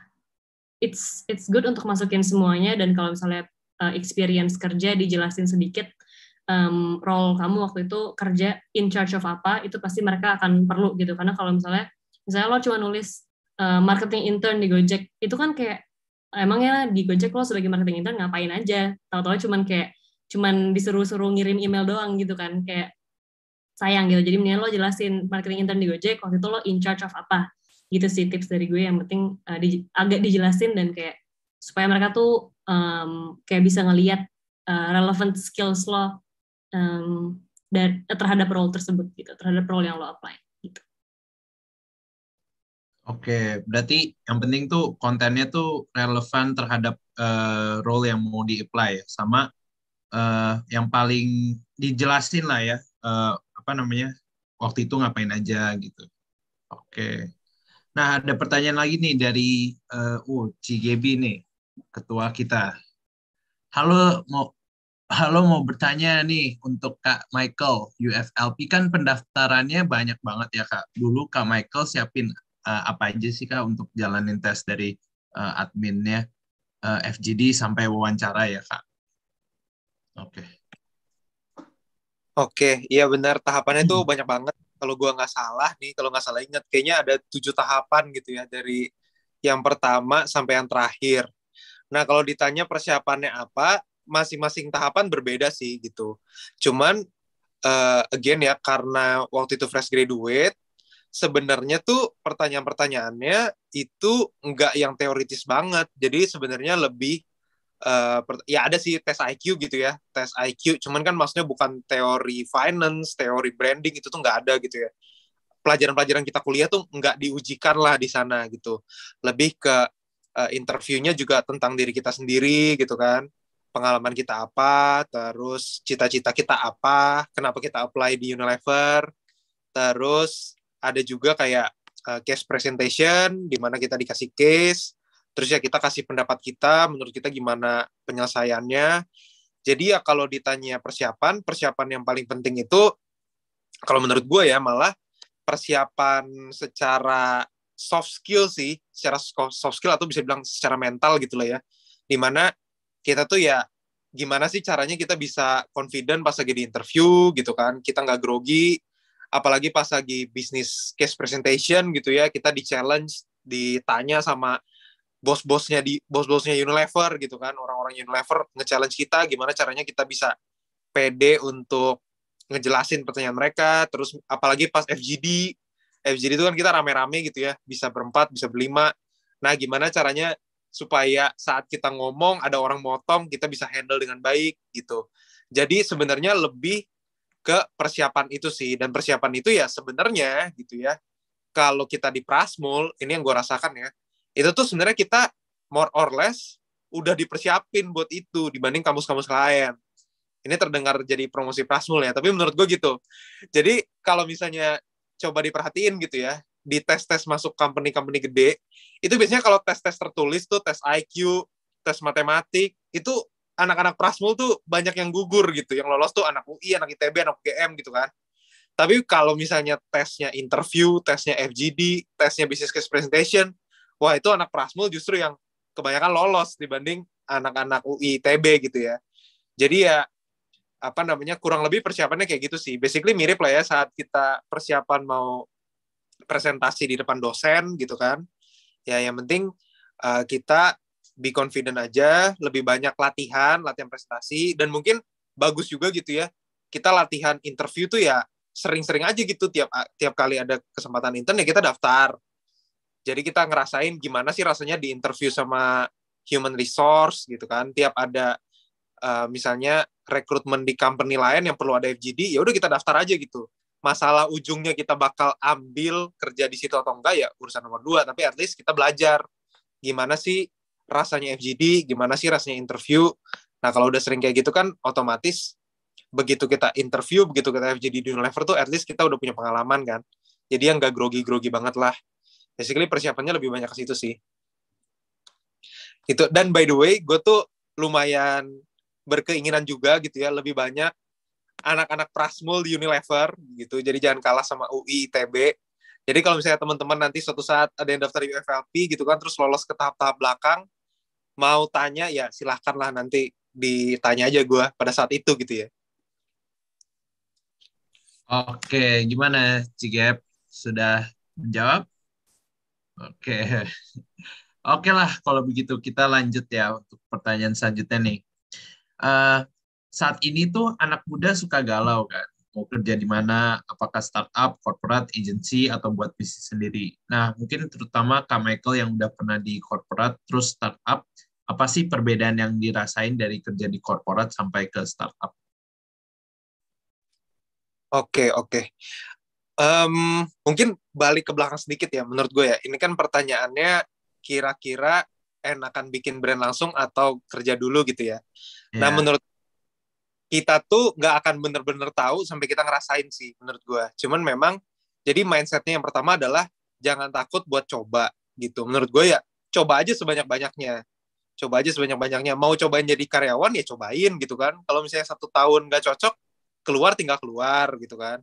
it's it's good untuk masukin semuanya dan kalau misalnya uh, experience kerja dijelasin sedikit um, role kamu waktu itu kerja in charge of apa itu pasti mereka akan perlu gitu karena kalau misalnya misalnya lo cuma nulis uh, marketing intern di Gojek itu kan kayak emangnya di Gojek lo sebagai marketing intern ngapain aja? Tahu-tahu cuman kayak cuman disuruh-suruh ngirim email doang gitu kan kayak sayang gitu. Jadi mendingan lo jelasin marketing intern di Gojek waktu itu lo in charge of apa. Gitu sih tips dari gue yang penting uh, eh, di, agak dijelasin dan kayak supaya mereka tuh um, kayak bisa ngelihat uh, eh, relevant skills lo um, dan terhadap role tersebut gitu, terhadap role yang lo apply. Oke, berarti yang penting tuh kontennya tuh relevan terhadap uh, role yang mau di-apply ya. Sama uh, yang paling dijelasin lah ya, uh, apa namanya, waktu itu ngapain aja gitu. Oke. Nah, ada pertanyaan lagi nih dari uh, uh, oh, CGB nih, ketua kita. Halo, mau Halo mau bertanya nih untuk Kak Michael, UFLP kan pendaftarannya banyak banget ya Kak. Dulu Kak Michael siapin uh, apa aja sih kak untuk jalanin tes dari uh, adminnya uh, eh, FGD sampai wawancara ya kak? Oke. Okay. Oke, okay, iya benar tahapannya itu tuh hmm. banyak banget. Kalau gue nggak salah nih, kalau nggak salah ingat kayaknya ada tujuh tahapan gitu ya dari yang pertama sampai yang terakhir. Nah kalau ditanya persiapannya apa, masing-masing tahapan berbeda sih gitu. Cuman uh, again ya karena waktu itu fresh graduate, sebenarnya tuh pertanyaan-pertanyaannya itu nggak yang teoritis banget. Jadi sebenarnya lebih Uh, ya ada sih tes IQ gitu ya tes IQ cuman kan maksudnya bukan teori finance teori branding itu tuh nggak ada gitu ya pelajaran-pelajaran kita kuliah tuh nggak diujikan lah di sana gitu lebih ke uh, interviewnya juga tentang diri kita sendiri gitu kan pengalaman kita apa terus cita-cita kita apa kenapa kita apply di Unilever terus ada juga kayak uh, case presentation di mana kita dikasih case terus ya kita kasih pendapat kita menurut kita gimana penyelesaiannya jadi ya kalau ditanya persiapan persiapan yang paling penting itu kalau menurut gue ya malah persiapan secara soft skill sih secara soft skill atau bisa bilang secara mental gitu lah ya dimana kita tuh ya gimana sih caranya kita bisa confident pas lagi di interview gitu kan kita nggak grogi apalagi pas lagi bisnis case presentation gitu ya kita di challenge ditanya sama bos-bosnya di bos-bosnya Unilever gitu kan orang-orang Unilever nge-challenge kita gimana caranya kita bisa pede untuk ngejelasin pertanyaan mereka terus apalagi pas FGD FGD itu kan kita rame-rame gitu ya bisa berempat bisa berlima nah gimana caranya supaya saat kita ngomong ada orang motong kita bisa handle dengan baik gitu jadi sebenarnya lebih ke persiapan itu sih dan persiapan itu ya sebenarnya gitu ya kalau kita di Prasmul ini yang gue rasakan ya itu tuh sebenarnya kita more or less udah dipersiapin buat itu dibanding kampus-kampus lain ini terdengar jadi promosi Prasmul ya tapi menurut gue gitu jadi kalau misalnya coba diperhatiin gitu ya di tes-tes masuk company-company gede itu biasanya kalau tes-tes tertulis tuh tes IQ tes matematik itu anak-anak Prasmul tuh banyak yang gugur gitu. Yang lolos tuh anak UI, anak ITB, anak UGM gitu kan. Tapi kalau misalnya tesnya interview, tesnya FGD, tesnya business case presentation, wah itu anak Prasmul justru yang kebanyakan lolos dibanding anak-anak UI ITB gitu ya. Jadi ya apa namanya kurang lebih persiapannya kayak gitu sih. Basically mirip lah ya saat kita persiapan mau presentasi di depan dosen gitu kan. Ya yang penting uh, kita be confident aja, lebih banyak latihan, latihan prestasi, dan mungkin bagus juga gitu ya. Kita latihan interview tuh ya sering-sering aja gitu tiap tiap kali ada kesempatan intern ya kita daftar. Jadi kita ngerasain gimana sih rasanya di interview sama human resource gitu kan. Tiap ada uh, misalnya rekrutmen di company lain yang perlu ada FGD, ya udah kita daftar aja gitu. Masalah ujungnya kita bakal ambil kerja di situ atau enggak ya urusan nomor dua, tapi at least kita belajar gimana sih rasanya FGD, gimana sih rasanya interview. Nah kalau udah sering kayak gitu kan otomatis begitu kita interview, begitu kita FGD di Unilever tuh at least kita udah punya pengalaman kan. Jadi yang nggak grogi-grogi banget lah. Basically persiapannya lebih banyak ke situ sih. Itu dan by the way, gue tuh lumayan berkeinginan juga gitu ya, lebih banyak anak-anak prasmul di Unilever gitu. Jadi jangan kalah sama UI, ITB jadi kalau misalnya teman-teman nanti suatu saat ada yang daftar UFLP gitu kan, terus lolos ke tahap-tahap belakang, mau tanya ya silahkanlah nanti ditanya aja gue pada saat itu gitu ya. Oke, gimana Cigep? Sudah menjawab? Oke. Oke lah, kalau begitu kita lanjut ya untuk pertanyaan selanjutnya nih. Uh, saat ini tuh anak muda suka galau kan? mau kerja di mana, apakah startup, corporate, agency, atau buat bisnis sendiri. Nah, mungkin terutama Kak Michael yang udah pernah di corporate, terus startup, apa sih perbedaan yang dirasain dari kerja di corporate sampai ke startup? Oke, okay, oke. Okay. Um, mungkin balik ke belakang sedikit ya, menurut gue ya. Ini kan pertanyaannya kira-kira enakan bikin brand langsung atau kerja dulu gitu ya. Yeah. Nah, iya. menurut kita tuh nggak akan bener-bener tahu sampai kita ngerasain sih menurut gue. Cuman memang jadi mindsetnya yang pertama adalah jangan takut buat coba gitu. Menurut gue ya coba aja sebanyak-banyaknya. Coba aja sebanyak-banyaknya. Mau cobain jadi karyawan ya cobain gitu kan. Kalau misalnya satu tahun nggak cocok, keluar tinggal keluar gitu kan.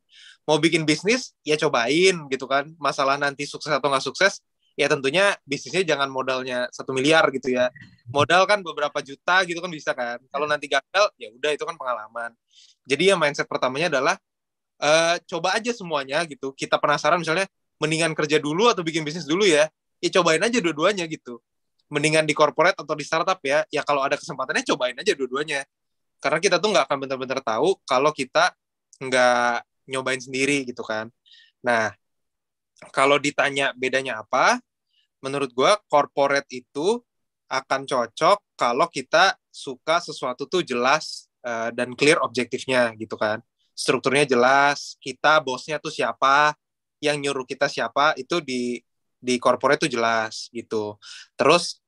Mau bikin bisnis ya cobain gitu kan. Masalah nanti sukses atau nggak sukses, ya tentunya bisnisnya jangan modalnya satu miliar gitu ya modal kan beberapa juta gitu kan bisa kan kalau nanti gagal ya udah itu kan pengalaman jadi ya mindset pertamanya adalah uh, coba aja semuanya gitu kita penasaran misalnya mendingan kerja dulu atau bikin bisnis dulu ya ya cobain aja dua-duanya gitu mendingan di corporate atau di startup ya ya kalau ada kesempatannya cobain aja dua-duanya karena kita tuh nggak akan benar-benar tahu kalau kita nggak nyobain sendiri gitu kan nah kalau ditanya bedanya apa menurut gue corporate itu akan cocok kalau kita suka sesuatu tuh jelas uh, dan clear objektifnya gitu kan strukturnya jelas kita bosnya tuh siapa yang nyuruh kita siapa itu di di corporate tuh jelas gitu terus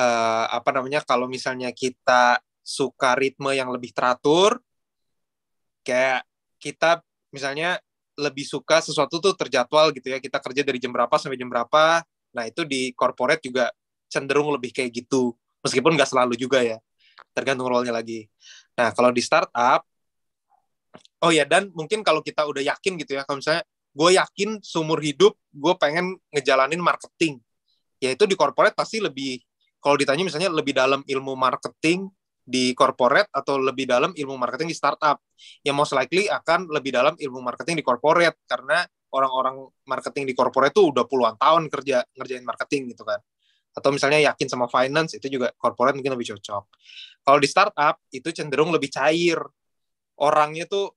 uh, apa namanya kalau misalnya kita suka ritme yang lebih teratur kayak kita misalnya lebih suka sesuatu tuh terjadwal gitu ya kita kerja dari jam berapa sampai jam berapa Nah itu di corporate juga cenderung lebih kayak gitu, meskipun nggak selalu juga ya, tergantung role-nya lagi. Nah kalau di startup, oh ya dan mungkin kalau kita udah yakin gitu ya, kalau misalnya gue yakin seumur hidup gue pengen ngejalanin marketing, ya itu di corporate pasti lebih kalau ditanya misalnya lebih dalam ilmu marketing di corporate atau lebih dalam ilmu marketing di startup. Yang most likely akan lebih dalam ilmu marketing di corporate karena orang-orang marketing di corporate itu udah puluhan tahun kerja ngerjain marketing gitu kan atau misalnya yakin sama finance itu juga corporate mungkin lebih cocok kalau di startup itu cenderung lebih cair orangnya tuh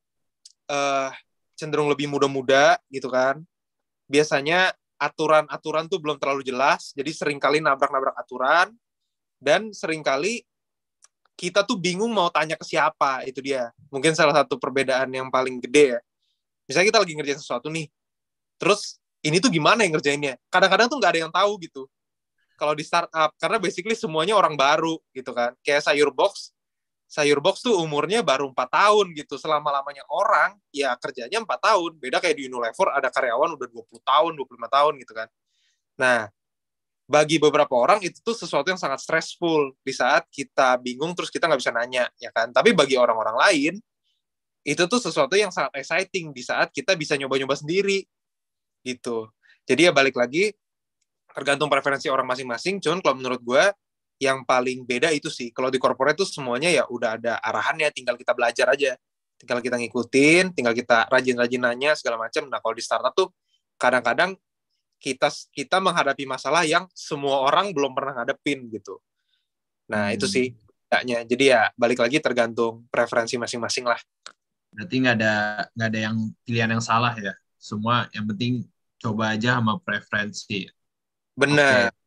uh, cenderung lebih muda-muda gitu kan biasanya aturan-aturan tuh belum terlalu jelas jadi seringkali nabrak-nabrak aturan dan seringkali kita tuh bingung mau tanya ke siapa itu dia mungkin salah satu perbedaan yang paling gede ya misalnya kita lagi ngerjain sesuatu nih terus ini tuh gimana yang ngerjainnya kadang-kadang tuh nggak ada yang tahu gitu kalau di startup karena basically semuanya orang baru gitu kan kayak sayur box sayur box tuh umurnya baru empat tahun gitu selama lamanya orang ya kerjanya empat tahun beda kayak di Unilever ada karyawan udah 20 tahun 25 tahun gitu kan nah bagi beberapa orang itu tuh sesuatu yang sangat stressful di saat kita bingung terus kita nggak bisa nanya ya kan tapi bagi orang-orang lain itu tuh sesuatu yang sangat exciting di saat kita bisa nyoba-nyoba sendiri gitu. Jadi ya balik lagi tergantung preferensi orang masing-masing. Cuman kalau menurut gue yang paling beda itu sih kalau di corporate itu semuanya ya udah ada arahannya, tinggal kita belajar aja, tinggal kita ngikutin, tinggal kita rajin-rajin nanya segala macam. Nah kalau di startup tuh kadang-kadang kita kita menghadapi masalah yang semua orang belum pernah ngadepin gitu. Nah hmm. itu sih Kayaknya. Jadi ya balik lagi tergantung preferensi masing-masing lah. Berarti nggak ada nggak ada yang pilihan yang salah ya. Semua yang penting coba aja sama preferensi. Bener. Okay.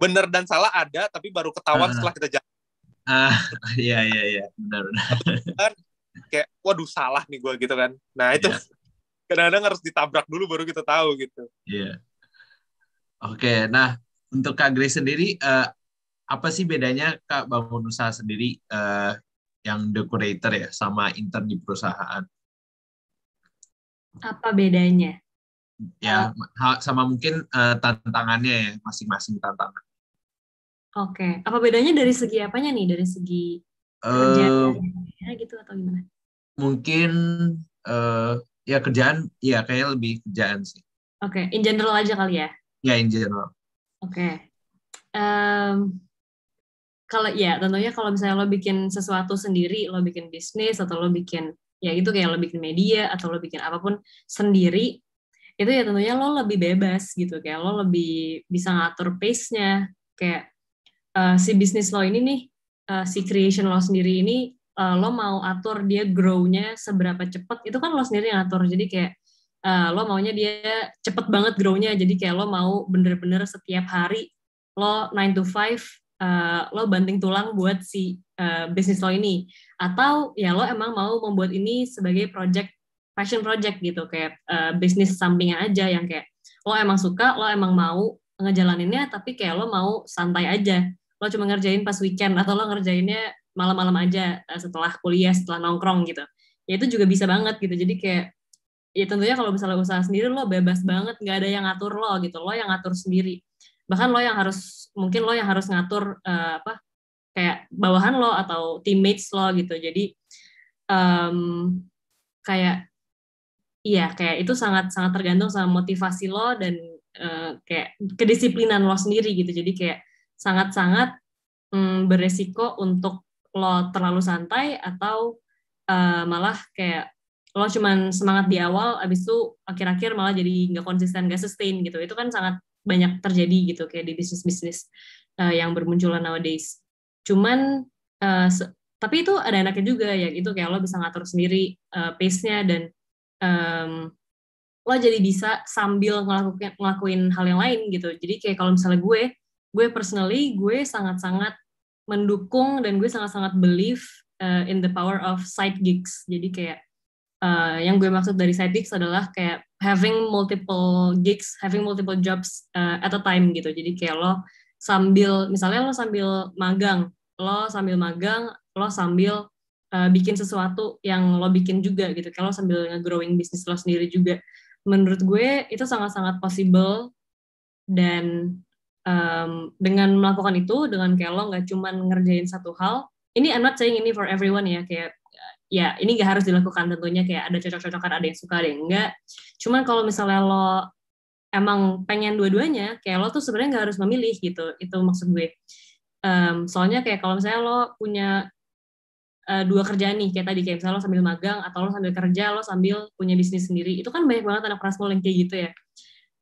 Bener dan salah ada, tapi baru ketahuan uh, setelah kita jalan. Ah, uh, iya iya iya, Bener, bener. Kan kayak waduh salah nih gue gitu kan. Nah, itu yeah. kadang-kadang harus ditabrak dulu baru kita tahu gitu. Iya. Yeah. Oke, okay, nah untuk Kak Grace sendiri uh, apa sih bedanya Kak bangun usaha sendiri uh, yang decorator ya sama intern di perusahaan? Apa bedanya? ya sama mungkin uh, tantangannya ya masing-masing tantangan. Oke, okay. apa bedanya dari segi apanya nih dari segi uh, kerjaan ya gitu atau gimana? Mungkin uh, ya kerjaan, ya kayak lebih kerjaan sih. Oke, okay. in general aja kali ya? Ya in general. Oke. Okay. Um, kalau ya tentunya kalau misalnya lo bikin sesuatu sendiri, lo bikin bisnis atau lo bikin ya itu kayak lo bikin media atau lo bikin apapun sendiri itu ya tentunya lo lebih bebas gitu kayak lo lebih bisa ngatur pace-nya kayak uh, si bisnis lo ini nih uh, si creation lo sendiri ini uh, lo mau atur dia grow-nya seberapa cepat itu kan lo sendiri yang atur jadi kayak uh, lo maunya dia cepet banget grow-nya jadi kayak lo mau bener-bener setiap hari lo nine to five Uh, lo banting tulang buat si uh, bisnis lo ini atau ya lo emang mau membuat ini sebagai project passion project gitu kayak uh, bisnis sampingnya aja yang kayak lo emang suka lo emang mau ngejalaninnya tapi kayak lo mau santai aja lo cuma ngerjain pas weekend atau lo ngerjainnya malam-malam aja uh, setelah kuliah setelah nongkrong gitu ya itu juga bisa banget gitu jadi kayak ya tentunya kalau misalnya usaha sendiri lo bebas banget nggak ada yang ngatur lo gitu lo yang ngatur sendiri bahkan lo yang harus mungkin lo yang harus ngatur uh, apa kayak bawahan lo atau teammates lo gitu jadi um, kayak Iya, kayak itu sangat sangat tergantung sama motivasi lo dan uh, kayak kedisiplinan lo sendiri gitu. Jadi kayak sangat-sangat mm, beresiko untuk lo terlalu santai atau uh, malah kayak lo cuman semangat di awal, abis itu akhir-akhir malah jadi nggak konsisten, nggak sustain gitu. Itu kan sangat banyak terjadi gitu kayak di bisnis-bisnis uh, yang bermunculan nowadays. Cuman uh, tapi itu ada enaknya juga ya gitu kayak lo bisa ngatur sendiri uh, pace-nya dan um, lo jadi bisa sambil ngelakuin ngelakuin hal yang lain gitu jadi kayak kalau misalnya gue gue personally gue sangat-sangat mendukung dan gue sangat-sangat believe uh, in the power of side gigs jadi kayak uh, yang gue maksud dari side gigs adalah kayak having multiple gigs having multiple jobs uh, at a time gitu jadi kayak lo sambil misalnya lo sambil magang lo sambil magang lo sambil uh, bikin sesuatu yang lo bikin juga gitu kalau sambil nge-growing bisnis lo sendiri juga menurut gue itu sangat-sangat possible dan um, dengan melakukan itu dengan kayak lo nggak cuma ngerjain satu hal ini I'm not saying ini for everyone ya kayak ya ini gak harus dilakukan tentunya kayak ada cocok-cocokan ada yang suka ada yang enggak cuman kalau misalnya lo emang pengen dua-duanya kayak lo tuh sebenarnya gak harus memilih gitu itu maksud gue um, soalnya kayak kalau misalnya lo punya uh, dua kerjaan nih kayak tadi kayak misalnya lo sambil magang atau lo sambil kerja lo sambil punya bisnis sendiri itu kan banyak banget anak prasmul yang kayak gitu ya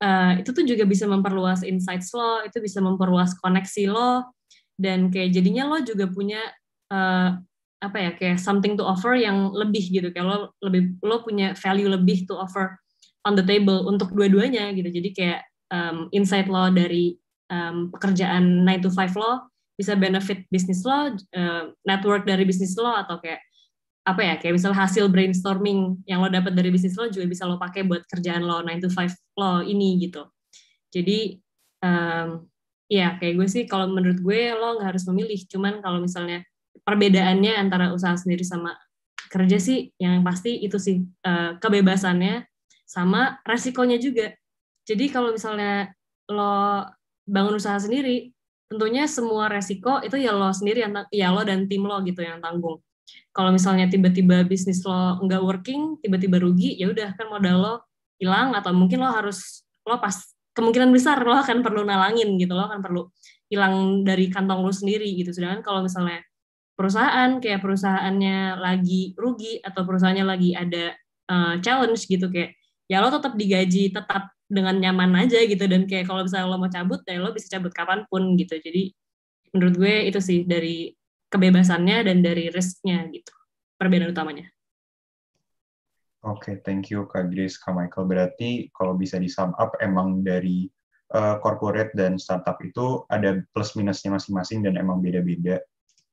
uh, itu tuh juga bisa memperluas insights lo itu bisa memperluas koneksi lo dan kayak jadinya lo juga punya uh, apa ya kayak something to offer yang lebih gitu kayak lo lebih lo punya value lebih to offer on the table untuk dua-duanya gitu jadi kayak um, insight lo dari um, pekerjaan 9 to 5 lo bisa benefit bisnis lo, uh, network dari bisnis lo atau kayak apa ya kayak misalnya hasil brainstorming yang lo dapat dari bisnis lo juga bisa lo pakai buat kerjaan lo 9 to 5 lo ini gitu. Jadi um, ya kayak gue sih kalau menurut gue lo nggak harus memilih, cuman kalau misalnya perbedaannya antara usaha sendiri sama kerja sih yang pasti itu sih uh, kebebasannya sama resikonya juga. Jadi kalau misalnya lo bangun usaha sendiri, tentunya semua resiko itu ya lo sendiri yang ya lo dan tim lo gitu yang tanggung kalau misalnya tiba-tiba bisnis lo nggak working tiba-tiba rugi ya udah kan modal lo hilang atau mungkin lo harus lo pas kemungkinan besar lo akan perlu nalangin gitu lo akan perlu hilang dari kantong lo sendiri gitu sedangkan kalau misalnya perusahaan kayak perusahaannya lagi rugi atau perusahaannya lagi ada uh, challenge gitu kayak ya lo tetap digaji tetap dengan nyaman aja gitu dan kayak kalau misalnya lo mau cabut ya lo bisa cabut kapanpun gitu jadi menurut gue itu sih dari kebebasannya dan dari risknya gitu perbedaan utamanya Oke, okay, thank you Kak Grace, Kak Michael. Berarti kalau bisa di sum up, emang dari uh, corporate dan startup itu ada plus minusnya masing-masing dan emang beda-beda.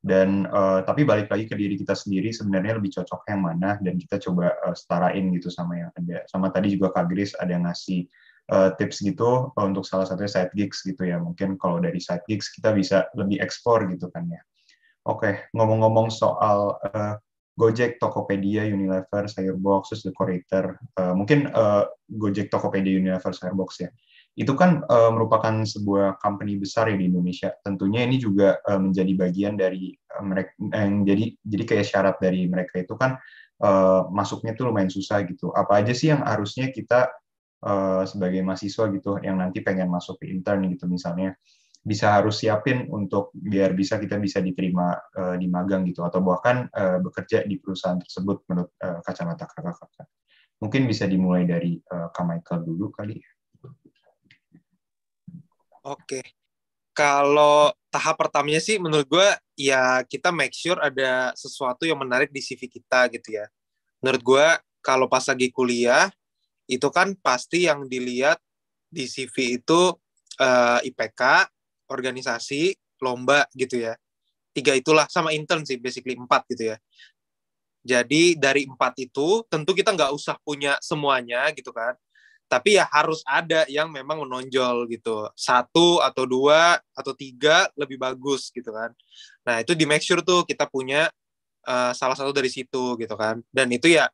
Dan uh, tapi balik lagi ke diri kita sendiri, sebenarnya lebih cocok yang mana dan kita coba uh, setarain gitu sama yang ada. Sama tadi juga Kak Grace ada yang ngasih uh, tips gitu eh, untuk salah satunya side gigs gitu ya. Mungkin kalau dari side gigs kita bisa lebih eksplor gitu kan ya. Oke, okay. ngomong-ngomong soal uh, Gojek, Tokopedia, Unilever, Sayurbox, terus The Corrector. Uh, mungkin uh, Gojek, Tokopedia, Unilever, Sayurbox ya. Itu kan uh, merupakan sebuah company besar ya di Indonesia. Tentunya ini juga uh, menjadi bagian dari uh, mereka yang jadi jadi kayak syarat dari mereka itu kan uh, masuknya tuh lumayan susah gitu. Apa aja sih yang harusnya kita Eh, sebagai mahasiswa gitu yang nanti pengen masuk ke intern gitu misalnya bisa harus siapin untuk biar bisa kita bisa diterima uh, di magang gitu atau bahkan uh, bekerja di perusahaan tersebut menurut uh, kacamata kakak-kakak. Mungkin bisa dimulai dari uh, Kak Michael dulu kali ya. Oke. Kalau tahap pertamanya sih menurut gue ya kita make sure ada sesuatu yang menarik di CV kita gitu ya. Menurut gue kalau pas lagi kuliah itu kan pasti yang dilihat di CV itu uh, eh, IPK, organisasi, lomba gitu ya. Tiga itulah sama intern sih, basically empat gitu ya. Jadi dari empat itu tentu kita nggak usah punya semuanya gitu kan. Tapi ya harus ada yang memang menonjol gitu. Satu atau dua atau tiga lebih bagus gitu kan. Nah itu di make sure tuh kita punya uh, salah satu dari situ gitu kan. Dan itu ya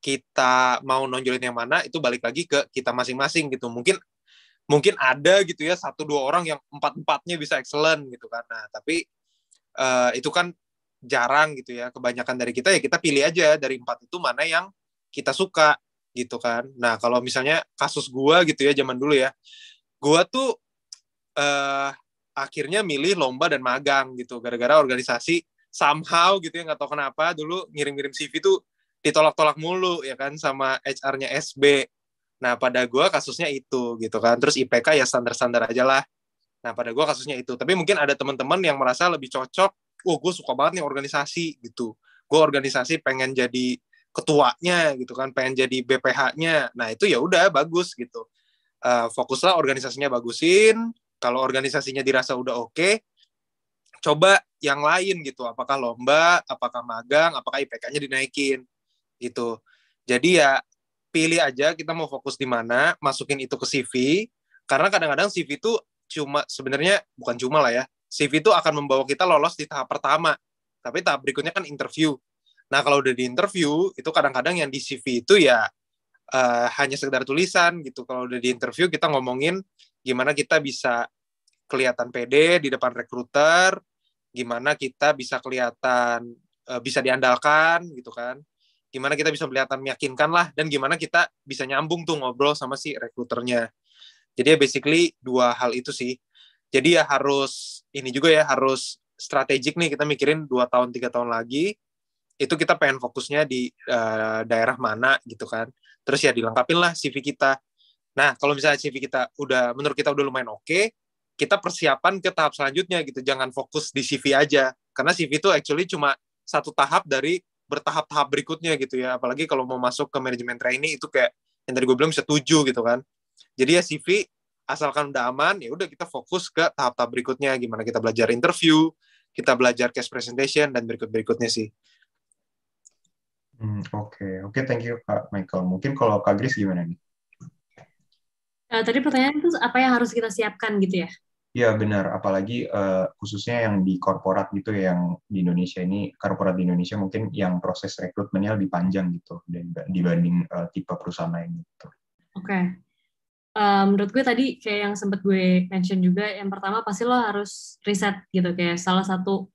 kita mau nonjolin yang mana itu balik lagi ke kita masing-masing gitu mungkin mungkin ada gitu ya satu dua orang yang empat empatnya bisa excellent gitu kan nah tapi uh, itu kan jarang gitu ya kebanyakan dari kita ya kita pilih aja dari empat itu mana yang kita suka gitu kan nah kalau misalnya kasus gua gitu ya zaman dulu ya gua tuh uh, akhirnya milih lomba dan magang gitu gara-gara organisasi somehow gitu ya nggak tahu kenapa dulu ngirim-ngirim CV tuh ditolak-tolak mulu ya kan sama HR-nya SB. Nah, pada gue kasusnya itu gitu kan. Terus IPK ya standar-standar aja lah. Nah, pada gue kasusnya itu. Tapi mungkin ada teman-teman yang merasa lebih cocok, oh gue suka banget nih organisasi gitu. Gue organisasi pengen jadi ketuanya gitu kan, pengen jadi BPH-nya. Nah, itu ya udah bagus gitu. Uh, fokuslah organisasinya bagusin. Kalau organisasinya dirasa udah oke, okay, coba yang lain gitu. Apakah lomba, apakah magang, apakah IPK-nya dinaikin gitu. Jadi ya pilih aja kita mau fokus di mana, masukin itu ke CV. Karena kadang-kadang CV itu cuma sebenarnya bukan cuma lah ya. CV itu akan membawa kita lolos di tahap pertama. Tapi tahap berikutnya kan interview. Nah, kalau udah di interview, itu kadang-kadang yang di CV itu ya uh, hanya sekedar tulisan gitu. Kalau udah di interview kita ngomongin gimana kita bisa kelihatan pede di depan rekruter, gimana kita bisa kelihatan uh, bisa diandalkan gitu kan gimana kita bisa kelihatan meyakinkan lah dan gimana kita bisa nyambung tuh ngobrol sama si rekruternya. Jadi ya basically dua hal itu sih. Jadi ya harus ini juga ya harus strategik nih kita mikirin dua tahun tiga tahun lagi itu kita pengen fokusnya di uh, daerah mana gitu kan. Terus ya dilengkapin lah CV kita. Nah kalau misalnya CV kita udah menurut kita udah lumayan oke, okay, kita persiapan ke tahap selanjutnya gitu. Jangan fokus di CV aja karena CV itu actually cuma satu tahap dari bertahap-tahap berikutnya gitu ya apalagi kalau mau masuk ke manajemen trainee itu kayak yang tadi gue bilang bisa tujuh gitu kan jadi ya CV asalkan udah aman ya udah kita fokus ke tahap-tahap berikutnya gimana kita belajar interview kita belajar case presentation dan berikut-berikutnya sih Oke, hmm, oke, okay. okay, thank you Kak Michael. Mungkin kalau Kak Grace gimana nih? Uh, tadi pertanyaan itu apa yang harus kita siapkan gitu ya? Iya benar, apalagi uh, khususnya yang di korporat gitu ya, yang di Indonesia ini korporat di Indonesia mungkin yang proses rekrutmennya lebih panjang gitu dibanding uh, tipe perusahaan lain gitu. Oke, okay. Eh, um, menurut gue tadi kayak yang sempat gue mention juga, yang pertama pasti lo harus riset gitu kayak salah satu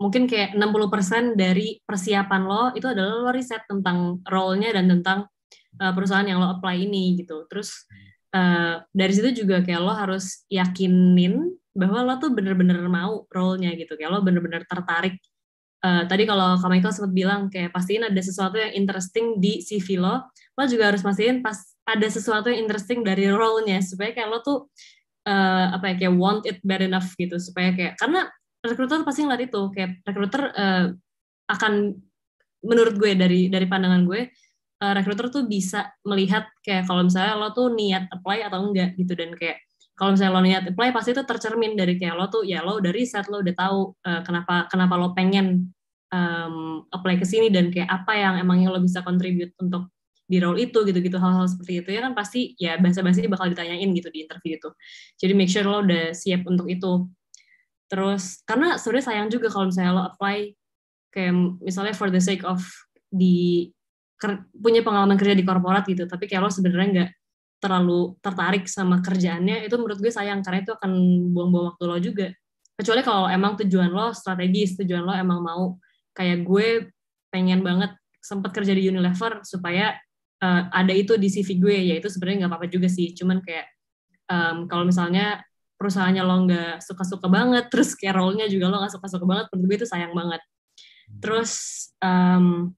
mungkin kayak 60% dari persiapan lo itu adalah lo riset tentang role-nya dan tentang uh, perusahaan yang lo apply ini gitu. Terus hmm Eh, dari situ juga kayak lo harus yakinin bahwa lo tuh bener-bener mau role-nya gitu kayak lo bener-bener tertarik uh, tadi kalau Kak Michael sempat bilang kayak pastiin ada sesuatu yang interesting di CV lo lo juga harus pastiin pas ada sesuatu yang interesting dari role-nya supaya kayak lo tuh uh, apa ya kayak want it bad enough gitu supaya kayak karena recruiter pasti ngeliat itu kayak recruiter uh, akan menurut gue dari dari pandangan gue uh, recruiter tuh bisa melihat kayak kalau misalnya lo tuh niat apply atau enggak gitu dan kayak kalau misalnya lo niat apply pasti itu tercermin dari kayak lo tuh ya lo udah riset lo udah tahu uh, kenapa kenapa lo pengen um, apply ke sini dan kayak apa yang emangnya lo bisa contribute untuk di role itu gitu-gitu hal-hal seperti itu ya kan pasti ya bahasa-bahasa bakal ditanyain gitu di interview itu jadi make sure lo udah siap untuk itu terus karena sebenarnya sayang juga kalau misalnya lo apply kayak misalnya for the sake of di punya pengalaman kerja di korporat gitu tapi kayak lo sebenarnya nggak terlalu tertarik sama kerjaannya itu menurut gue sayang karena itu akan buang-buang waktu lo juga kecuali kalau emang tujuan lo strategis tujuan lo emang mau kayak gue pengen banget sempat kerja di Unilever supaya uh, ada itu di CV gue ya itu sebenarnya nggak apa-apa juga sih cuman kayak um, kalau misalnya perusahaannya lo nggak suka-suka banget terus kayak role-nya juga lo nggak suka-suka banget menurut gue itu sayang banget hmm. terus um,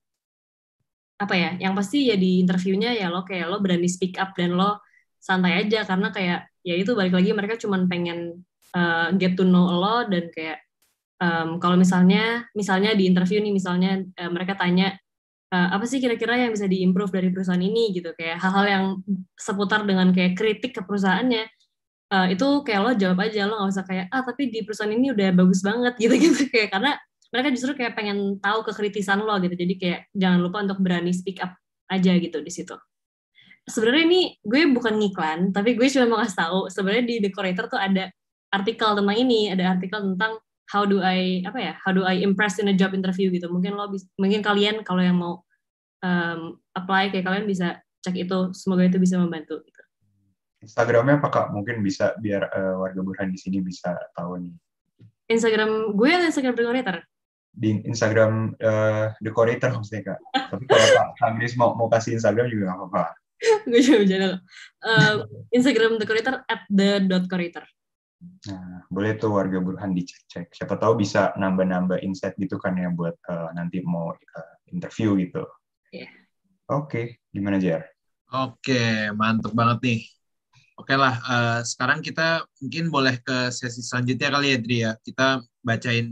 apa ya yang pasti ya di interviewnya ya lo kayak lo berani speak up dan lo santai aja karena kayak ya itu balik lagi mereka cuma pengen uh, get to know lo dan kayak um, kalau misalnya misalnya di interview nih misalnya uh, mereka tanya uh, apa sih kira-kira yang bisa diimprove dari perusahaan ini gitu kayak hal-hal yang seputar dengan kayak kritik ke perusahaannya uh, itu kayak lo jawab aja lo nggak usah kayak ah tapi di perusahaan ini udah bagus banget gitu gitu kayak karena mereka justru kayak pengen tahu kekritisan lo gitu jadi kayak jangan lupa untuk berani speak up aja gitu di situ sebenarnya ini gue bukan ngiklan tapi gue cuma mau kasih tahu sebenarnya di decorator tuh ada artikel tentang ini ada artikel tentang how do I apa ya how do I impress in a job interview gitu mungkin lo mungkin kalian kalau yang mau um, apply kayak kalian bisa cek itu semoga itu bisa membantu gitu. Instagramnya apa kak mungkin bisa biar uh, warga Burhan di sini bisa tahu nih Instagram gue atau Instagram Decorator? di Instagram uh, eh, decorator maksudnya kak. Tapi kalau Pak Agnes mau mau kasih Instagram juga nggak apa-apa. Gue cuma bercanda loh. Instagram decorator at the dot curator. Nah, boleh tuh warga Burhan dicek-cek. Siapa tahu bisa nambah-nambah insight gitu kan ya buat uh, nanti mau uh, interview gitu. Yeah. Oke, okay. gimana Jer? Oke, okay, mantap banget nih. Oke okay lah, uh, sekarang kita mungkin boleh ke sesi selanjutnya kali ya, Dria. Ya. Kita bacain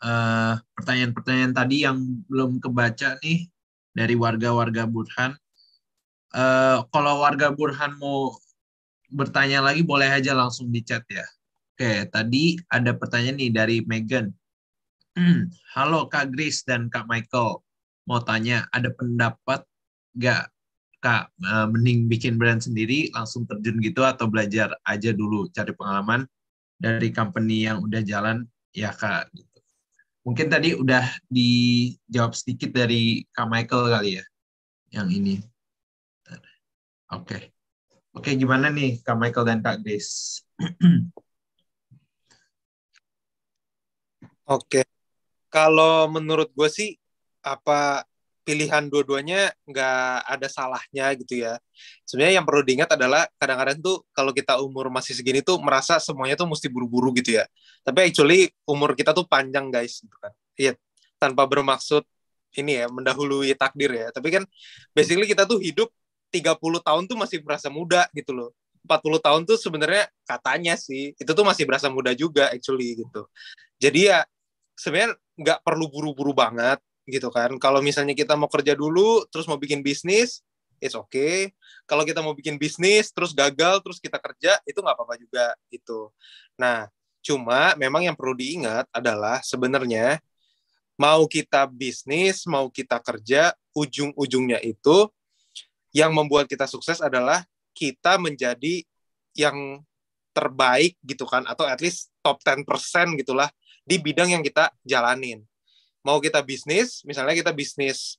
Eh, pertanyaan-pertanyaan uh, tadi yang belum kebaca nih dari warga-warga Burhan. Uh, kalau warga Burhan mau bertanya lagi boleh aja langsung di chat ya. Oke, tadi ada pertanyaan nih dari Megan. Halo Kak Grace dan Kak Michael. Mau tanya, ada pendapat nggak Kak, eh, mending bikin brand sendiri, langsung terjun gitu atau belajar aja dulu, cari pengalaman dari company yang udah jalan, ya Kak mungkin tadi udah dijawab sedikit dari Kak Michael kali ya yang ini. Oke. Okay. Oke, okay, gimana nih Kak Michael dan Kak Grace? Oke. Okay. Kalau menurut gue sih apa pilihan dua-duanya nggak ada salahnya gitu ya. Sebenarnya yang perlu diingat adalah kadang-kadang tuh kalau kita umur masih segini tuh merasa semuanya tuh mesti buru-buru gitu ya. Tapi actually umur kita tuh panjang guys gitu kan. Iya, tanpa bermaksud ini ya mendahului takdir ya. Tapi kan basically kita tuh hidup 30 tahun tuh masih merasa muda gitu loh. 40 tahun tuh sebenarnya katanya sih itu tuh masih berasa muda juga actually gitu. Jadi ya sebenarnya nggak perlu buru-buru banget gitu kan. Kalau misalnya kita mau kerja dulu, terus mau bikin bisnis, it's okay. Kalau kita mau bikin bisnis, terus gagal, terus kita kerja, itu nggak apa-apa juga gitu. Nah, cuma memang yang perlu diingat adalah sebenarnya mau kita bisnis, mau kita kerja, ujung-ujungnya itu yang membuat kita sukses adalah kita menjadi yang terbaik gitu kan atau at least top 10% gitulah di bidang yang kita jalanin mau kita bisnis, misalnya kita bisnis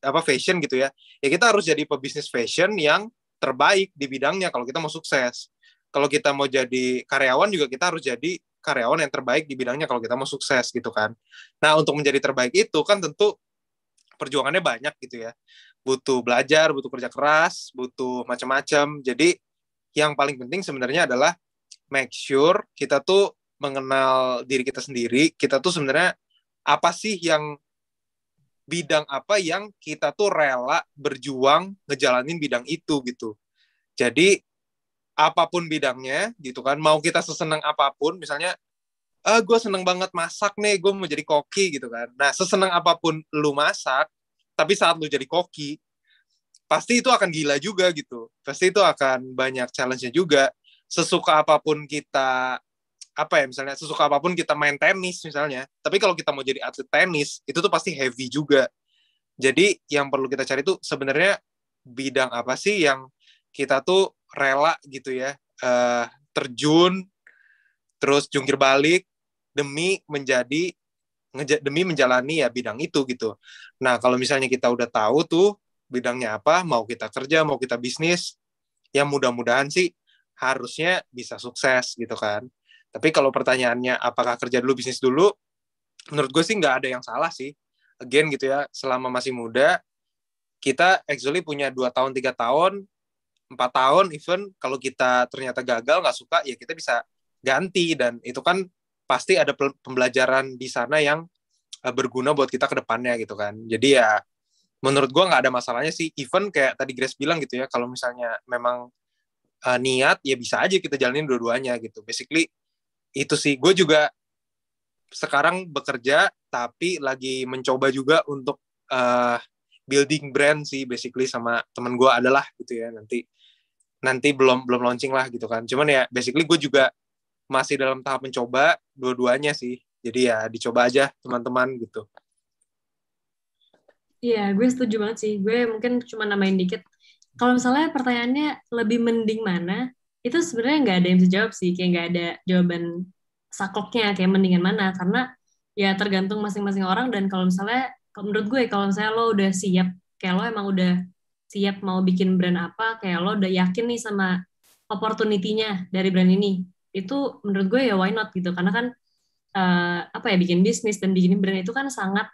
apa fashion gitu ya, ya kita harus jadi pebisnis fashion yang terbaik di bidangnya kalau kita mau sukses. Kalau kita mau jadi karyawan juga kita harus jadi karyawan yang terbaik di bidangnya kalau kita mau sukses gitu kan. Nah untuk menjadi terbaik itu kan tentu perjuangannya banyak gitu ya. Butuh belajar, butuh kerja keras, butuh macam-macam. Jadi yang paling penting sebenarnya adalah make sure kita tuh mengenal diri kita sendiri. Kita tuh sebenarnya apa sih yang bidang apa yang kita tuh rela berjuang ngejalanin bidang itu gitu. Jadi apapun bidangnya gitu kan, mau kita seseneng apapun, misalnya ah eh, gue seneng banget masak nih, gue mau jadi koki gitu kan. Nah seseneng apapun lu masak, tapi saat lu jadi koki, pasti itu akan gila juga gitu. Pasti itu akan banyak challenge-nya juga. Sesuka apapun kita apa ya misalnya sesuka apapun kita main tenis misalnya tapi kalau kita mau jadi atlet tenis itu tuh pasti heavy juga jadi yang perlu kita cari tuh sebenarnya bidang apa sih yang kita tuh rela gitu ya uh, terjun terus jungkir balik demi menjadi demi menjalani ya bidang itu gitu nah kalau misalnya kita udah tahu tuh bidangnya apa mau kita kerja mau kita bisnis ya mudah-mudahan sih harusnya bisa sukses gitu kan tapi kalau pertanyaannya apakah kerja dulu bisnis dulu, menurut gue sih nggak ada yang salah sih. Again gitu ya, selama masih muda, kita actually punya dua tahun, tiga tahun, empat tahun even kalau kita ternyata gagal nggak suka ya kita bisa ganti dan itu kan pasti ada pembelajaran di sana yang eh, berguna buat kita ke depannya gitu kan. Jadi ya menurut gue nggak ada masalahnya sih. Even kayak tadi Grace bilang gitu ya, kalau misalnya memang uh, niat ya bisa aja kita jalanin dua-duanya gitu. Basically itu sih gue juga sekarang bekerja tapi lagi mencoba juga untuk uh, building brand sih basically sama teman gue adalah gitu ya nanti nanti belum belum launching lah gitu kan cuman ya basically gue juga masih dalam tahap mencoba dua-duanya sih jadi ya dicoba aja teman-teman gitu Iya, yeah, gue setuju banget sih. Gue mungkin cuma namain dikit. Kalau misalnya pertanyaannya lebih mending mana, itu sebenarnya nggak ada yang bisa jawab sih kayak nggak ada jawaban sakoknya kayak mendingan mana karena ya tergantung masing-masing orang dan kalau misalnya menurut gue kalau misalnya lo udah siap kayak lo emang udah siap mau bikin brand apa kayak lo udah yakin nih sama opportunity-nya dari brand ini itu menurut gue ya why not gitu karena kan uh, apa ya bikin bisnis dan bikin brand itu kan sangat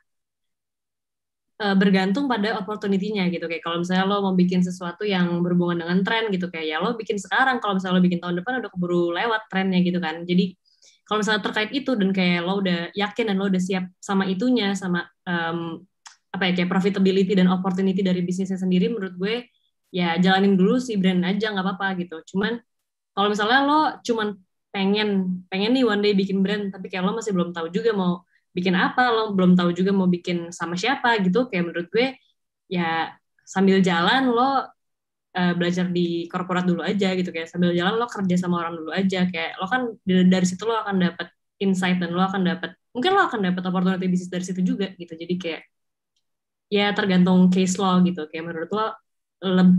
Eh, bergantung pada opportunity-nya gitu kayak kalau misalnya lo mau bikin sesuatu yang berhubungan dengan tren gitu kayak ya lo bikin sekarang kalau misalnya lo bikin tahun depan udah keburu lewat trennya gitu kan jadi kalau misalnya terkait itu dan kayak lo udah yakin dan lo udah siap sama itunya sama um, apa ya kayak profitability dan opportunity dari bisnisnya sendiri menurut gue ya jalanin dulu si brand aja nggak apa-apa gitu cuman kalau misalnya lo cuman pengen pengen nih one day bikin brand tapi kayak lo masih belum tahu juga mau bikin apa lo belum tahu juga mau bikin sama siapa gitu kayak menurut gue ya sambil jalan lo uh, belajar di korporat dulu aja gitu kayak sambil jalan lo kerja sama orang dulu aja kayak lo kan dari situ lo akan dapat insight dan lo akan dapat mungkin lo akan dapat opportunity bisnis dari situ juga gitu jadi kayak ya tergantung case lo gitu kayak menurut lo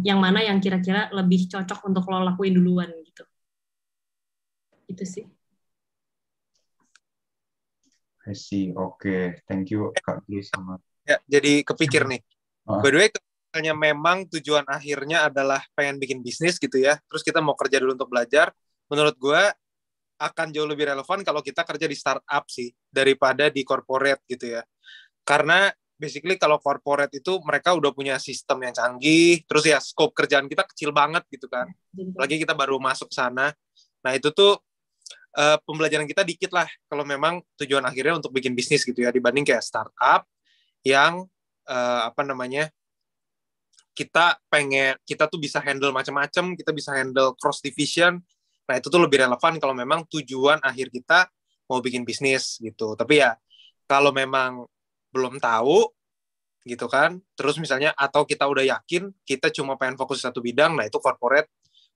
yang mana yang kira-kira lebih cocok untuk lo lakuin duluan gitu itu sih I see. Oke, okay. thank you Kak Dwi sama. Ya, jadi kepikir nih. Ah. By the way, misalnya memang tujuan akhirnya adalah pengen bikin bisnis gitu ya, terus kita mau kerja dulu untuk belajar, menurut gue akan jauh lebih relevan kalau kita kerja di startup sih daripada di corporate gitu ya. Karena basically kalau corporate itu mereka udah punya sistem yang canggih, terus ya scope kerjaan kita kecil banget gitu kan. Iya. Lagi kita baru masuk sana. Nah, itu tuh uh, pembelajaran kita dikit lah kalau memang tujuan akhirnya untuk bikin bisnis gitu ya dibanding kayak startup yang uh, apa namanya kita pengen kita tuh bisa handle macam-macam kita bisa handle cross division nah itu tuh lebih relevan kalau memang tujuan akhir kita mau bikin bisnis gitu tapi ya kalau memang belum tahu gitu kan terus misalnya atau kita udah yakin kita cuma pengen fokus satu bidang nah itu corporate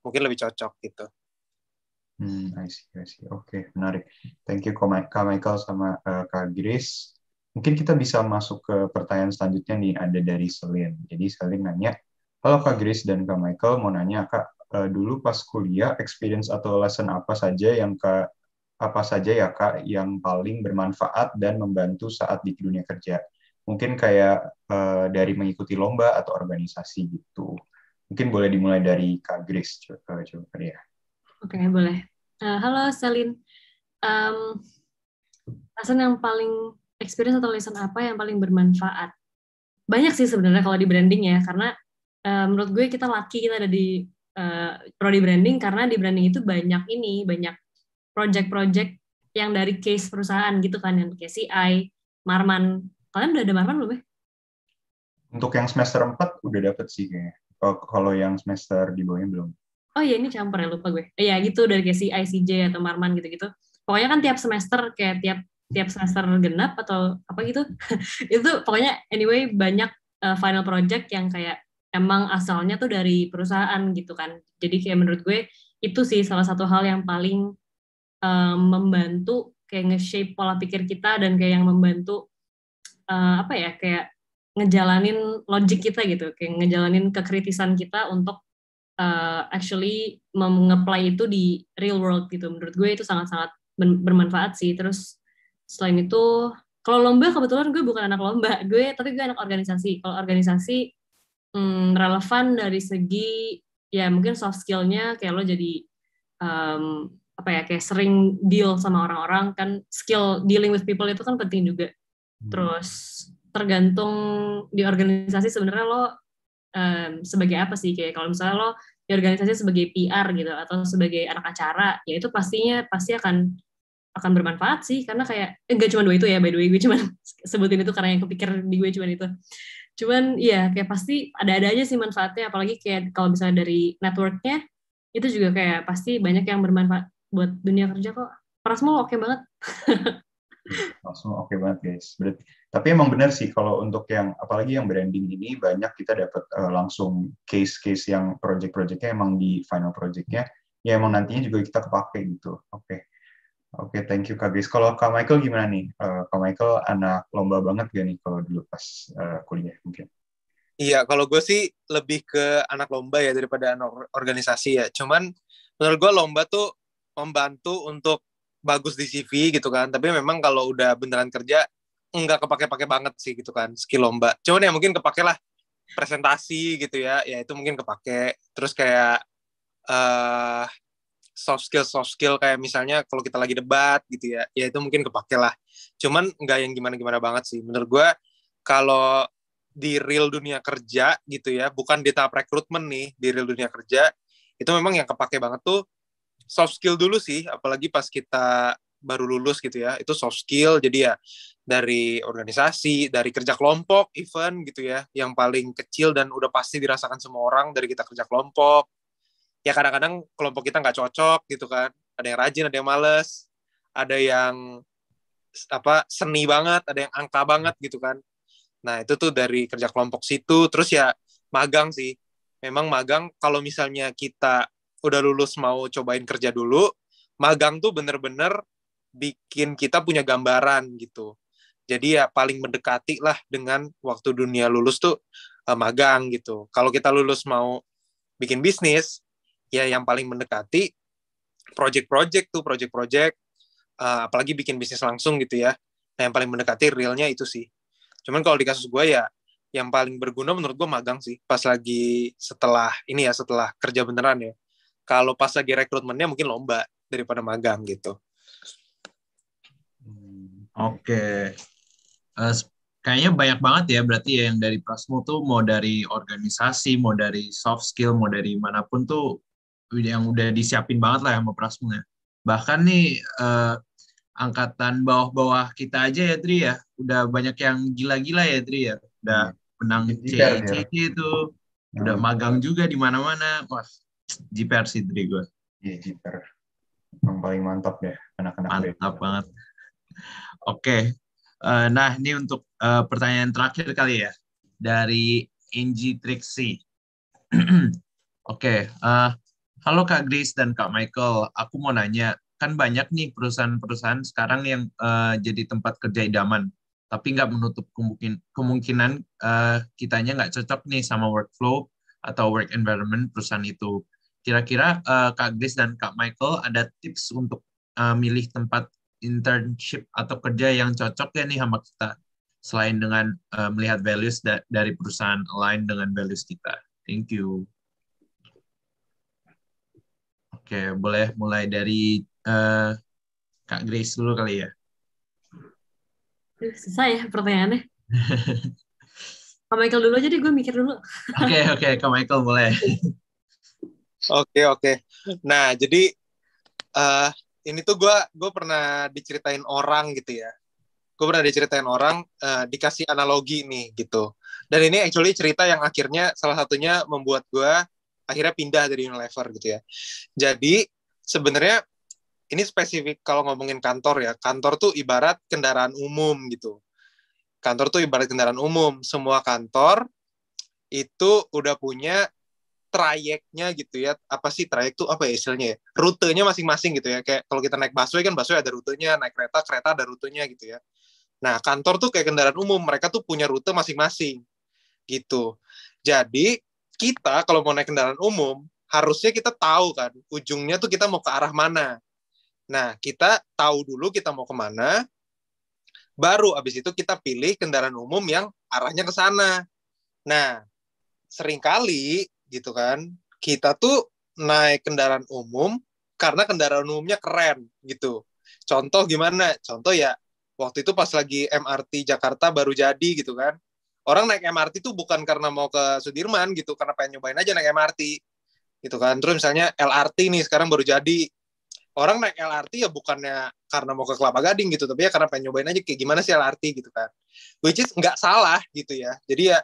mungkin lebih cocok gitu Hmm, I see, I see. Oke, okay, menarik. Thank you Kak Michael sama uh, Kak Grace. Mungkin kita bisa masuk ke pertanyaan selanjutnya nih, ada dari Selin. Jadi Selin nanya, Halo Kak Grace dan Kak Michael, mau nanya Kak, uh, dulu pas kuliah, experience atau lesson apa saja yang Kak, apa saja ya Kak, yang paling bermanfaat dan membantu saat di dunia kerja? Mungkin kayak uh, dari mengikuti lomba atau organisasi gitu. Mungkin boleh dimulai dari Kak Grace, coba, coba ya. Oke, okay, boleh. Uh, halo, Selin. Um, lesson yang paling experience atau lesson apa yang paling bermanfaat? Banyak sih sebenarnya kalau di branding ya, karena uh, menurut gue kita laki kita ada di uh, di branding karena di branding itu banyak ini, banyak project-project yang dari case perusahaan gitu kan, yang KCI, Marman. Kalian udah ada Marman belum ya? Untuk yang semester 4 udah dapet sih kayaknya. Kalau yang semester di bawahnya belum oh iya ini campur ya lupa gue eh, iya ya gitu dari kayak si ICJ atau Marman gitu-gitu pokoknya kan tiap semester kayak tiap tiap semester genap atau apa gitu itu pokoknya anyway banyak uh, final project yang kayak emang asalnya tuh dari perusahaan gitu kan jadi kayak menurut gue itu sih salah satu hal yang paling uh, membantu kayak nge-shape pola pikir kita dan kayak yang membantu uh, apa ya kayak ngejalanin logic kita gitu kayak ngejalanin kekritisan kita untuk uh, actually mengeplay itu di real world gitu. Menurut gue itu sangat-sangat bermanfaat sih. Terus selain itu, kalau lomba kebetulan gue bukan anak lomba, gue tapi gue anak organisasi. Kalau organisasi hmm, relevan dari segi ya mungkin soft skillnya kayak lo jadi um, apa ya kayak sering deal sama orang-orang kan skill dealing with people itu kan penting juga. Hmm. Terus tergantung di organisasi sebenarnya lo um, sebagai apa sih kayak kalau misalnya lo di organisasi sebagai PR gitu atau sebagai anak acara ya itu pastinya pasti akan akan bermanfaat sih karena kayak enggak eh, cuma dua itu ya by the way gue cuma sebutin itu karena yang kepikir di gue cuma itu cuman iya kayak pasti ada ada aja sih manfaatnya apalagi kayak kalau misalnya dari networknya itu juga kayak pasti banyak yang bermanfaat buat dunia kerja kok Prasmo oke okay banget langsung oke okay banget guys. Berarti, tapi emang benar sih kalau untuk yang apalagi yang branding ini banyak kita dapat uh, eh, langsung case-case yang project-projectnya emang di final projectnya ya emang nantinya juga kita kepake gitu. Oke. Okay. Oke, okay, thank you Kak Grace. Kalau Kak Michael gimana nih? Uh, Kak Michael anak lomba banget gak nih kalau dulu pas uh, kuliah mungkin? Iya, kalau gue sih lebih ke anak lomba ya daripada anak organisasi ya. Cuman menurut gue lomba tuh membantu untuk bagus di CV gitu kan tapi memang kalau udah beneran kerja nggak kepake-pake banget sih gitu kan skill lomba cuman ya mungkin kepake lah presentasi gitu ya ya itu mungkin kepake terus kayak uh, soft skill soft skill kayak misalnya kalau kita lagi debat gitu ya ya itu mungkin kepake lah cuman nggak yang gimana gimana banget sih menurut gue kalau di real dunia kerja gitu ya bukan di tahap rekrutmen nih di real dunia kerja itu memang yang kepake banget tuh soft skill dulu sih apalagi pas kita baru lulus gitu ya itu soft skill jadi ya dari organisasi dari kerja kelompok event gitu ya yang paling kecil dan udah pasti dirasakan semua orang dari kita kerja kelompok ya kadang-kadang kelompok kita nggak cocok gitu kan ada yang rajin ada yang males ada yang apa seni banget ada yang angka banget gitu kan nah itu tuh dari kerja kelompok situ terus ya magang sih memang magang kalau misalnya kita udah lulus mau cobain kerja dulu magang tuh bener-bener bikin kita punya gambaran gitu jadi ya paling mendekati lah dengan waktu dunia lulus tuh uh, magang gitu kalau kita lulus mau bikin bisnis ya yang paling mendekati project-project tuh project-project uh, apalagi bikin bisnis langsung gitu ya nah yang paling mendekati realnya itu sih cuman kalau di kasus gue ya yang paling berguna menurut gue magang sih pas lagi setelah ini ya setelah kerja beneran ya kalau pas lagi rekrutmennya mungkin lomba daripada magang gitu. Hmm, oke. Okay. Uh, eh, kayaknya banyak banget ya berarti ya yang dari Prasmo tuh mau dari organisasi, mau dari soft skill, mau dari manapun tuh yang udah disiapin banget lah ya sama Prasmo ya. Bahkan nih uh, angkatan bawah-bawah kita aja ya Tri ya, udah banyak yang gila-gila ya Tri ya. Udah hmm. menang CIC ya. itu, udah hmm. magang juga di mana-mana. Wah, JPR sih dari gue. Iya, JPR. Yang paling mantap deh, anak-anak. Mantap gue. banget. Oke. Okay. Uh, eh, nah, ini untuk uh, pertanyaan terakhir kali ya. Dari NG Trixie. Oke. okay. Uh, eh, Halo Kak Grace dan Kak Michael, aku mau nanya, kan banyak nih perusahaan-perusahaan sekarang yang uh, jadi tempat kerja idaman, tapi nggak menutup kemungkin, kemungkinan uh, kitanya nggak cocok nih sama workflow atau work environment perusahaan itu. Kira-kira uh, Kak Grace dan Kak Michael ada tips untuk uh, milih tempat internship atau kerja yang cocok ya nih sama kita selain dengan uh, melihat values da dari perusahaan lain dengan values kita. Thank you. Oke, okay, boleh mulai dari uh, Kak Grace dulu kali ya. Susah ya pertanyaannya. Kak Michael dulu aja deh, gue mikir dulu. Oke, oke. Kak Michael boleh. Oke oke. Hmm. Nah jadi uh, ini tuh gue gue pernah diceritain orang gitu ya. Gue pernah diceritain orang uh, dikasih analogi nih gitu. Dan ini actually cerita yang akhirnya salah satunya membuat gue akhirnya pindah dari Unilever gitu ya. Jadi sebenarnya ini spesifik kalau ngomongin kantor ya. Kantor tuh ibarat kendaraan umum gitu. Kantor tuh ibarat kendaraan umum. Semua kantor itu udah punya trayeknya gitu ya apa sih trayek tuh apa ya istilahnya ya rutenya masing-masing gitu ya kayak kalau kita naik busway kan busway ada rutenya naik kereta kereta ada rutenya gitu ya nah kantor tuh kayak kendaraan umum mereka tuh punya rute masing-masing gitu jadi kita kalau mau naik kendaraan umum harusnya kita tahu kan ujungnya tuh kita mau ke arah mana nah kita tahu dulu kita mau kemana baru abis itu kita pilih kendaraan umum yang arahnya ke sana nah seringkali gitu kan kita tuh naik kendaraan umum karena kendaraan umumnya keren gitu contoh gimana contoh ya waktu itu pas lagi MRT Jakarta baru jadi gitu kan orang naik MRT tuh bukan karena mau ke Sudirman gitu karena pengen nyobain aja naik MRT gitu kan terus misalnya LRT nih sekarang baru jadi orang naik LRT ya bukannya karena mau ke Kelapa Gading gitu tapi ya karena pengen nyobain aja kayak gimana sih LRT gitu kan which is nggak salah gitu ya jadi ya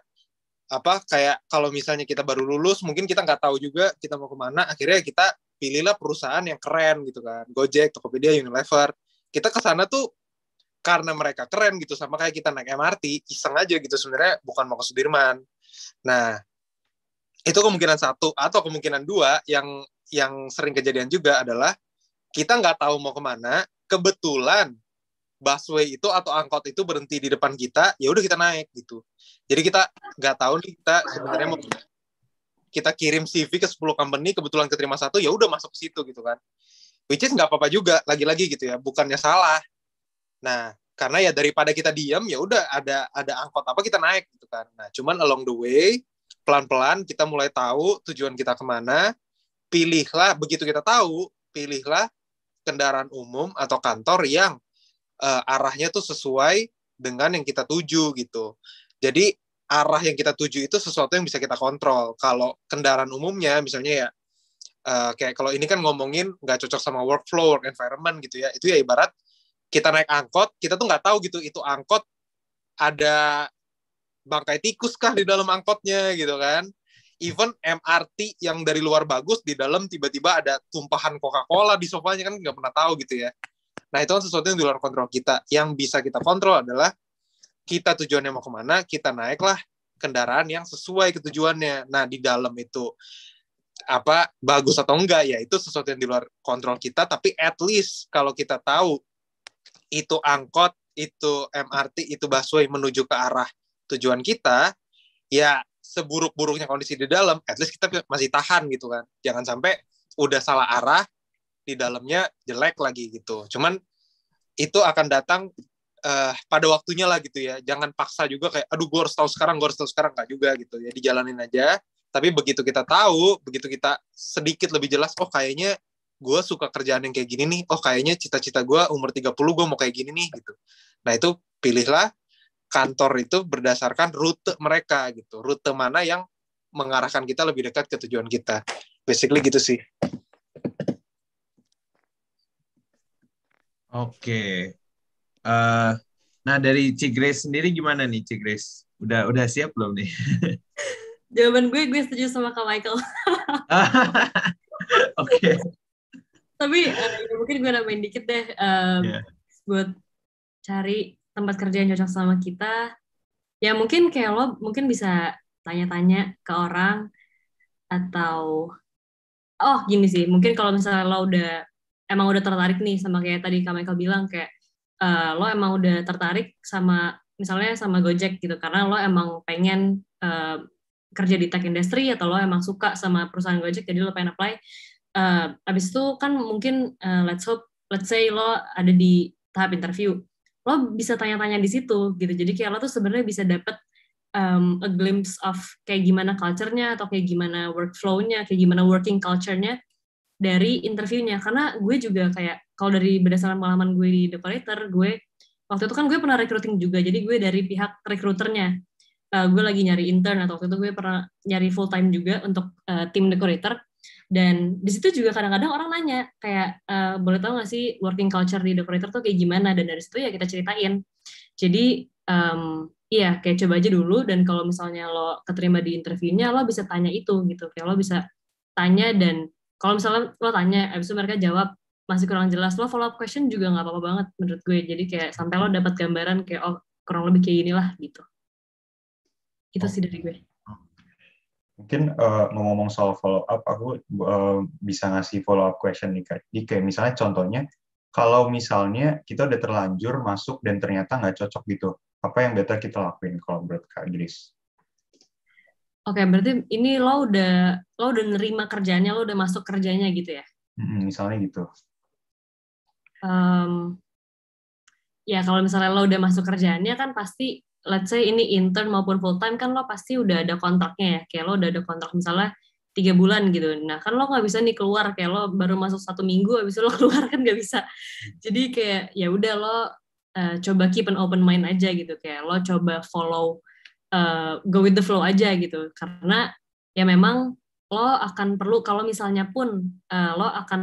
apa kayak kalau misalnya kita baru lulus mungkin kita nggak tahu juga kita mau kemana akhirnya kita pilihlah perusahaan yang keren gitu kan Gojek Tokopedia Unilever kita ke sana tuh karena mereka keren gitu sama kayak kita naik MRT iseng aja gitu sebenarnya bukan mau ke Sudirman nah itu kemungkinan satu atau kemungkinan dua yang yang sering kejadian juga adalah kita nggak tahu mau kemana kebetulan busway itu atau angkot itu berhenti di depan kita, ya udah kita naik gitu. Jadi kita nggak tahu nih kita sebenarnya mau kita kirim CV ke 10 company kebetulan keterima satu ya udah masuk ke situ gitu kan. Which is nggak apa-apa juga lagi-lagi gitu ya, bukannya salah. Nah, karena ya daripada kita diam ya udah ada ada angkot apa kita naik gitu kan. Nah, cuman along the way pelan-pelan kita mulai tahu tujuan kita kemana, pilihlah begitu kita tahu, pilihlah kendaraan umum atau kantor yang uh, arahnya tuh sesuai dengan yang kita tuju gitu. Jadi arah yang kita tuju itu sesuatu yang bisa kita kontrol. Kalau kendaraan umumnya misalnya ya uh, kayak kalau ini kan ngomongin nggak cocok sama workflow, work environment gitu ya. Itu ya ibarat kita naik angkot, kita tuh nggak tahu gitu itu angkot ada bangkai tikus kah di dalam angkotnya gitu kan. Even MRT yang dari luar bagus di dalam tiba-tiba ada tumpahan Coca-Cola di sofanya kan nggak pernah tahu gitu ya. Nah itu kan sesuatu yang di luar kontrol kita. Yang bisa kita kontrol adalah kita tujuannya mau kemana, kita naiklah kendaraan yang sesuai ketujuannya Nah di dalam itu apa bagus atau enggak ya itu sesuatu yang di luar kontrol kita. Tapi at least kalau kita tahu itu angkot, itu MRT, itu busway menuju ke arah tujuan kita, ya seburuk-buruknya kondisi di dalam, at least kita masih tahan gitu kan. Jangan sampai udah salah arah, di dalamnya jelek lagi gitu. Cuman itu akan datang uh, pada waktunya lah gitu ya. Jangan paksa juga kayak aduh gue harus tahu sekarang, gue harus tahu sekarang nggak juga gitu ya. Dijalanin aja. Tapi begitu kita tahu, begitu kita sedikit lebih jelas, oh kayaknya gue suka kerjaan yang kayak gini nih. Oh kayaknya cita-cita gue umur 30 gue mau kayak gini nih gitu. Nah itu pilihlah kantor itu berdasarkan rute mereka gitu. Rute mana yang mengarahkan kita lebih dekat ke tujuan kita. Basically gitu sih. Oke. Uh, nah dari Cigres sendiri gimana nih Cigres? Udah udah siap belum nih? Jawaban gue gue setuju sama Kak Michael. Oke. okay. Tapi uh, mungkin gue nambahin dikit deh um, yeah. buat cari tempat kerja yang cocok sama kita. Ya mungkin kayak lo mungkin bisa tanya-tanya ke orang atau oh gini sih mungkin kalau misalnya lo udah emang udah tertarik nih sama kayak tadi Kak Michael bilang kayak uh, lo emang udah tertarik sama misalnya sama Gojek gitu karena lo emang pengen uh, kerja di tech industry atau lo emang suka sama perusahaan Gojek jadi lo pengen apply uh, abis itu kan mungkin uh, let's hope let's say lo ada di tahap interview lo bisa tanya-tanya di situ gitu jadi kayak lo tuh sebenarnya bisa dapet um, a glimpse of kayak gimana culture-nya atau kayak gimana workflow-nya kayak gimana working culture-nya dari interviewnya karena gue juga kayak kalau dari berdasarkan pengalaman gue di decorator gue waktu itu kan gue pernah recruiting juga jadi gue dari pihak rekruternya uh, eh, gue lagi nyari intern atau waktu itu gue pernah nyari full time juga untuk uh, tim decorator dan di situ juga kadang-kadang orang nanya kayak uh, boleh tahu nggak sih working culture di decorator tuh kayak gimana dan dari situ ya kita ceritain jadi um, iya kayak coba aja dulu dan kalau misalnya lo keterima di interviewnya lo bisa tanya itu gitu kayak lo bisa tanya dan kalau misalnya lo tanya abis itu mereka jawab masih kurang jelas lo follow up question juga nggak apa-apa banget menurut gue jadi kayak sampai lo dapat gambaran kayak oh kurang lebih kayak inilah gitu itu sih dari gue mungkin uh, ngomong soal follow up aku uh, bisa ngasih follow up question nih kayak, kayak misalnya contohnya kalau misalnya kita udah terlanjur masuk dan ternyata nggak cocok gitu apa yang better kita lakuin kalau menurut kak Idris Oke, okay, berarti ini lo udah lo udah nerima kerjanya, lo udah masuk kerjanya gitu ya? Mm, misalnya gitu. Um, ya kalau misalnya lo udah masuk kerjanya kan pasti let's say ini intern maupun full time kan lo pasti udah ada kontraknya ya kayak lo udah ada kontrak misalnya tiga bulan gitu nah kan lo nggak bisa nih keluar kayak lo baru masuk satu minggu habis itu lo keluar kan nggak bisa jadi kayak ya udah lo uh, coba keep an open mind aja gitu kayak lo coba follow uh, go with the flow aja gitu karena ya memang lo akan perlu kalau misalnya pun uh, lo akan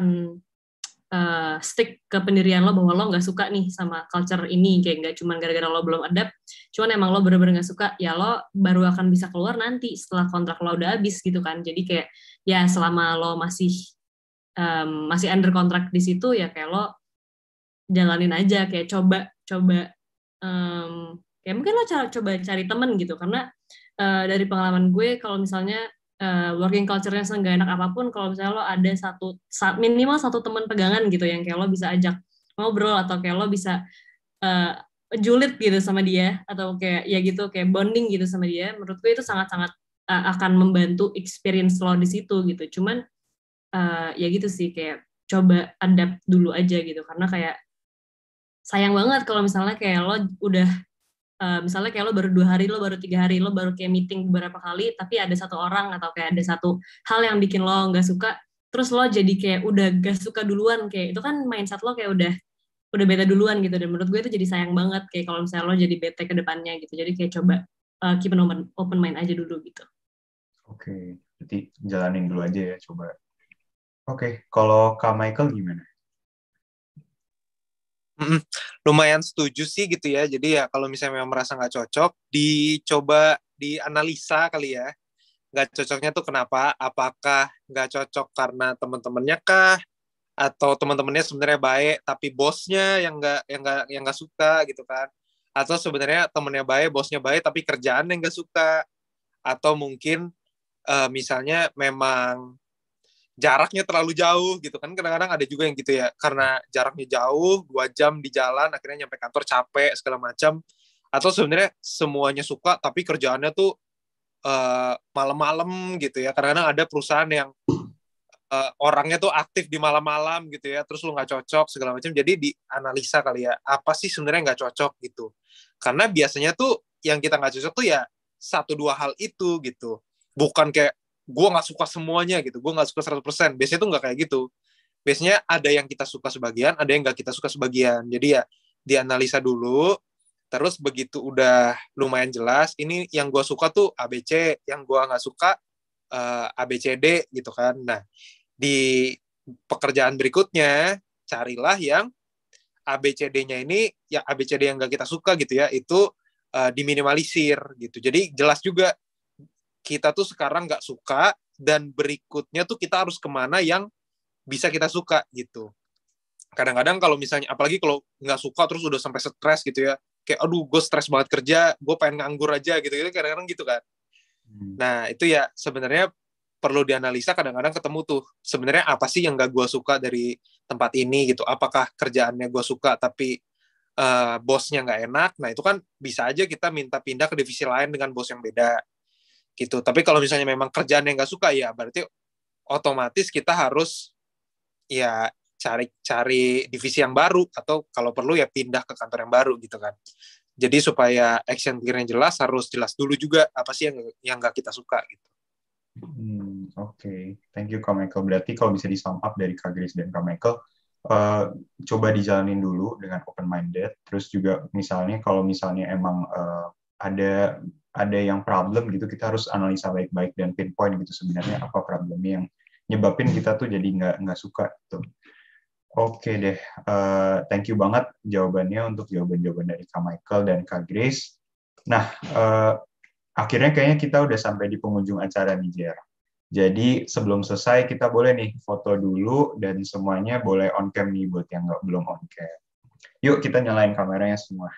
uh, stick ke pendirian lo bahwa lo nggak suka nih sama culture ini kayak nggak cuma gara-gara lo belum adapt cuman emang lo bener-bener nggak suka ya lo baru akan bisa keluar nanti setelah kontrak lo udah habis gitu kan jadi kayak ya selama lo masih um, masih under kontrak di situ ya kayak lo jalanin aja kayak coba coba um, ya mungkin lo coba cari temen gitu karena uh, dari pengalaman gue kalau misalnya uh, working culture-nya seenggak enak apapun kalau misalnya lo ada satu minimal satu temen pegangan gitu yang kayak lo bisa ajak ngobrol atau kayak lo bisa uh, julid gitu sama dia atau kayak ya gitu kayak bonding gitu sama dia menurut gue itu sangat-sangat uh, akan membantu experience lo di situ gitu cuman uh, ya gitu sih kayak coba adapt dulu aja gitu karena kayak sayang banget kalau misalnya kayak lo udah Eh, misalnya kayak lo baru dua hari lo baru tiga hari lo baru kayak meeting beberapa kali tapi ada satu orang atau kayak ada satu hal yang bikin lo nggak suka terus lo jadi kayak udah gak suka duluan kayak itu kan mindset lo kayak udah udah beta duluan gitu dan menurut gue itu jadi sayang banget kayak kalau misalnya lo jadi bete ke depannya gitu jadi kayak coba uh, keep an open, open mind aja dulu gitu oke okay. berarti jalanin dulu aja ya coba oke okay. kalau Kak Michael gimana lumayan setuju sih gitu ya. Jadi ya kalau misalnya memang merasa nggak cocok, dicoba dianalisa kali ya. Nggak cocoknya tuh kenapa? Apakah nggak cocok karena teman-temannya kah? Atau teman-temannya sebenarnya baik tapi bosnya yang nggak yang nggak yang nggak suka gitu kan? Atau sebenarnya temennya baik, bosnya baik tapi kerjaan yang nggak suka? Atau mungkin uh, misalnya memang jaraknya terlalu jauh gitu kan kadang-kadang ada juga yang gitu ya karena jaraknya jauh dua jam di jalan akhirnya nyampe kantor capek segala macam atau sebenarnya semuanya suka tapi kerjaannya tuh uh, malam-malam gitu ya kadang-kadang ada perusahaan yang uh, orangnya tuh aktif di malam-malam gitu ya terus lu nggak cocok segala macam jadi dianalisa kali ya apa sih sebenarnya nggak cocok gitu karena biasanya tuh yang kita nggak cocok tuh ya satu dua hal itu gitu bukan kayak gue nggak suka semuanya gitu gue nggak suka 100% biasanya tuh nggak kayak gitu biasanya ada yang kita suka sebagian ada yang nggak kita suka sebagian jadi ya dianalisa dulu terus begitu udah lumayan jelas ini yang gue suka tuh ABC yang gue nggak suka uh, eh, ABCD gitu kan nah di pekerjaan berikutnya carilah yang ABCD-nya ini ya ABCD yang nggak kita suka gitu ya itu uh, diminimalisir gitu jadi jelas juga kita tuh sekarang nggak suka dan berikutnya tuh kita harus kemana yang bisa kita suka gitu kadang-kadang kalau misalnya apalagi kalau nggak suka terus udah sampai stres gitu ya kayak aduh gue stres banget kerja gue pengen nganggur aja gitu gitu kadang-kadang gitu kan hmm. nah itu ya sebenarnya perlu dianalisa kadang-kadang ketemu tuh sebenarnya apa sih yang nggak gue suka dari tempat ini gitu apakah kerjaannya gue suka tapi uh, bosnya nggak enak nah itu kan bisa aja kita minta pindah ke divisi lain dengan bos yang beda gitu tapi kalau misalnya memang kerjaan yang nggak suka ya berarti otomatis kita harus ya cari cari divisi yang baru atau kalau perlu ya pindah ke kantor yang baru gitu kan jadi supaya action clear-nya jelas harus jelas dulu juga apa sih yang yang nggak kita suka gitu hmm, oke okay. thank you kak Michael berarti kalau bisa disum up dari kak Grace dan kak Michael uh, coba dijalanin dulu dengan open minded terus juga misalnya kalau misalnya emang uh, ada ada yang problem gitu kita harus analisa baik-baik dan pinpoint gitu sebenarnya apa problemnya yang nyebabin kita tuh jadi nggak nggak suka gitu. Oke deh, uh, thank you banget jawabannya untuk jawaban-jawaban dari Kak Michael dan Kak Grace. Nah, uh, akhirnya kayaknya kita udah sampai di pengunjung acara nih, Jer. Jadi sebelum selesai kita boleh nih foto dulu dan semuanya boleh on cam nih buat yang nggak belum on cam. Yuk kita nyalain kameranya semua.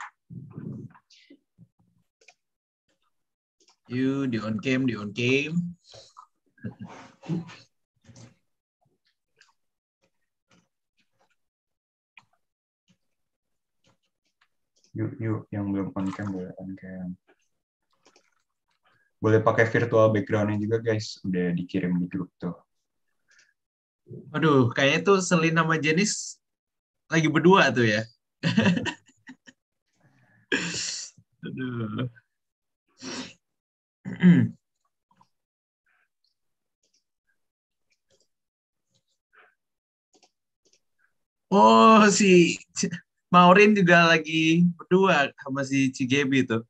You, di on cam, di on cam. yuk yuk yang belum on cam boleh on cam boleh pakai virtual backgroundnya juga guys udah dikirim di grup tuh aduh kayaknya tuh Selin nama Jenis lagi berdua tuh ya aduh oh, si Maurin juga lagi berdua sama si Cigebi tuh.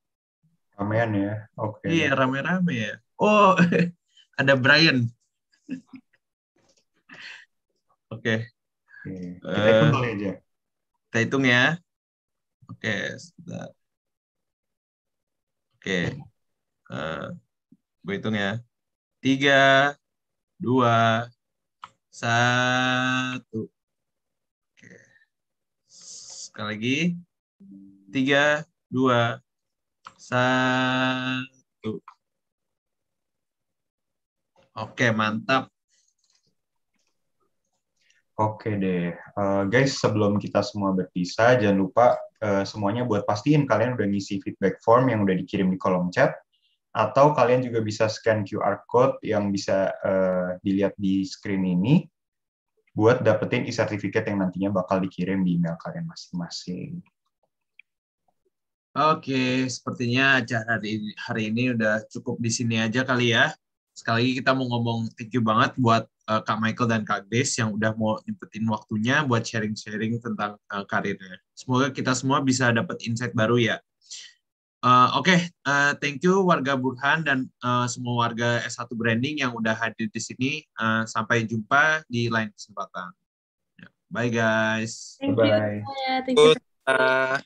Ramean ya, oke. Okay. Iya, rame-rame ya. Oh, ada Brian. oke. Okay. Okay. Kita eh, hitung aja. Kita hitung ya. Oke, okay, Oke. Okay. Uh, eh, gue hitung ya. Tiga, dua, satu. Oke. Sekali lagi. Tiga, dua, satu. Oke, mantap. Oke deh, uh, guys sebelum kita semua berpisah, jangan lupa uh, semuanya buat pastiin kalian udah ngisi feedback form yang udah dikirim di kolom chat atau kalian juga bisa scan QR code yang bisa uh, dilihat di screen ini buat dapetin e-certificate yang nantinya bakal dikirim di email kalian masing-masing. Oke, sepertinya acara hari ini, hari ini udah cukup di sini aja kali ya. Sekali lagi kita mau ngomong thank you banget buat uh, Kak Michael dan Kak Des yang udah mau nyempetin waktunya buat sharing-sharing tentang uh, karirnya. Semoga kita semua bisa dapat insight baru ya Eh, oke, okay. uh, eh, thank you warga Burhan dan uh, semua warga S1 Branding yang udah hadir di sini. Uh, sampai jumpa di lain kesempatan. Ya, bye guys. Thank Bye. Thank you. Uh,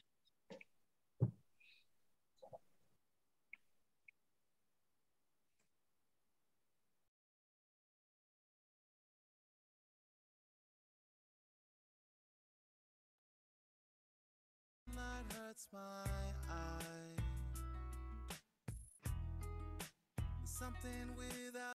something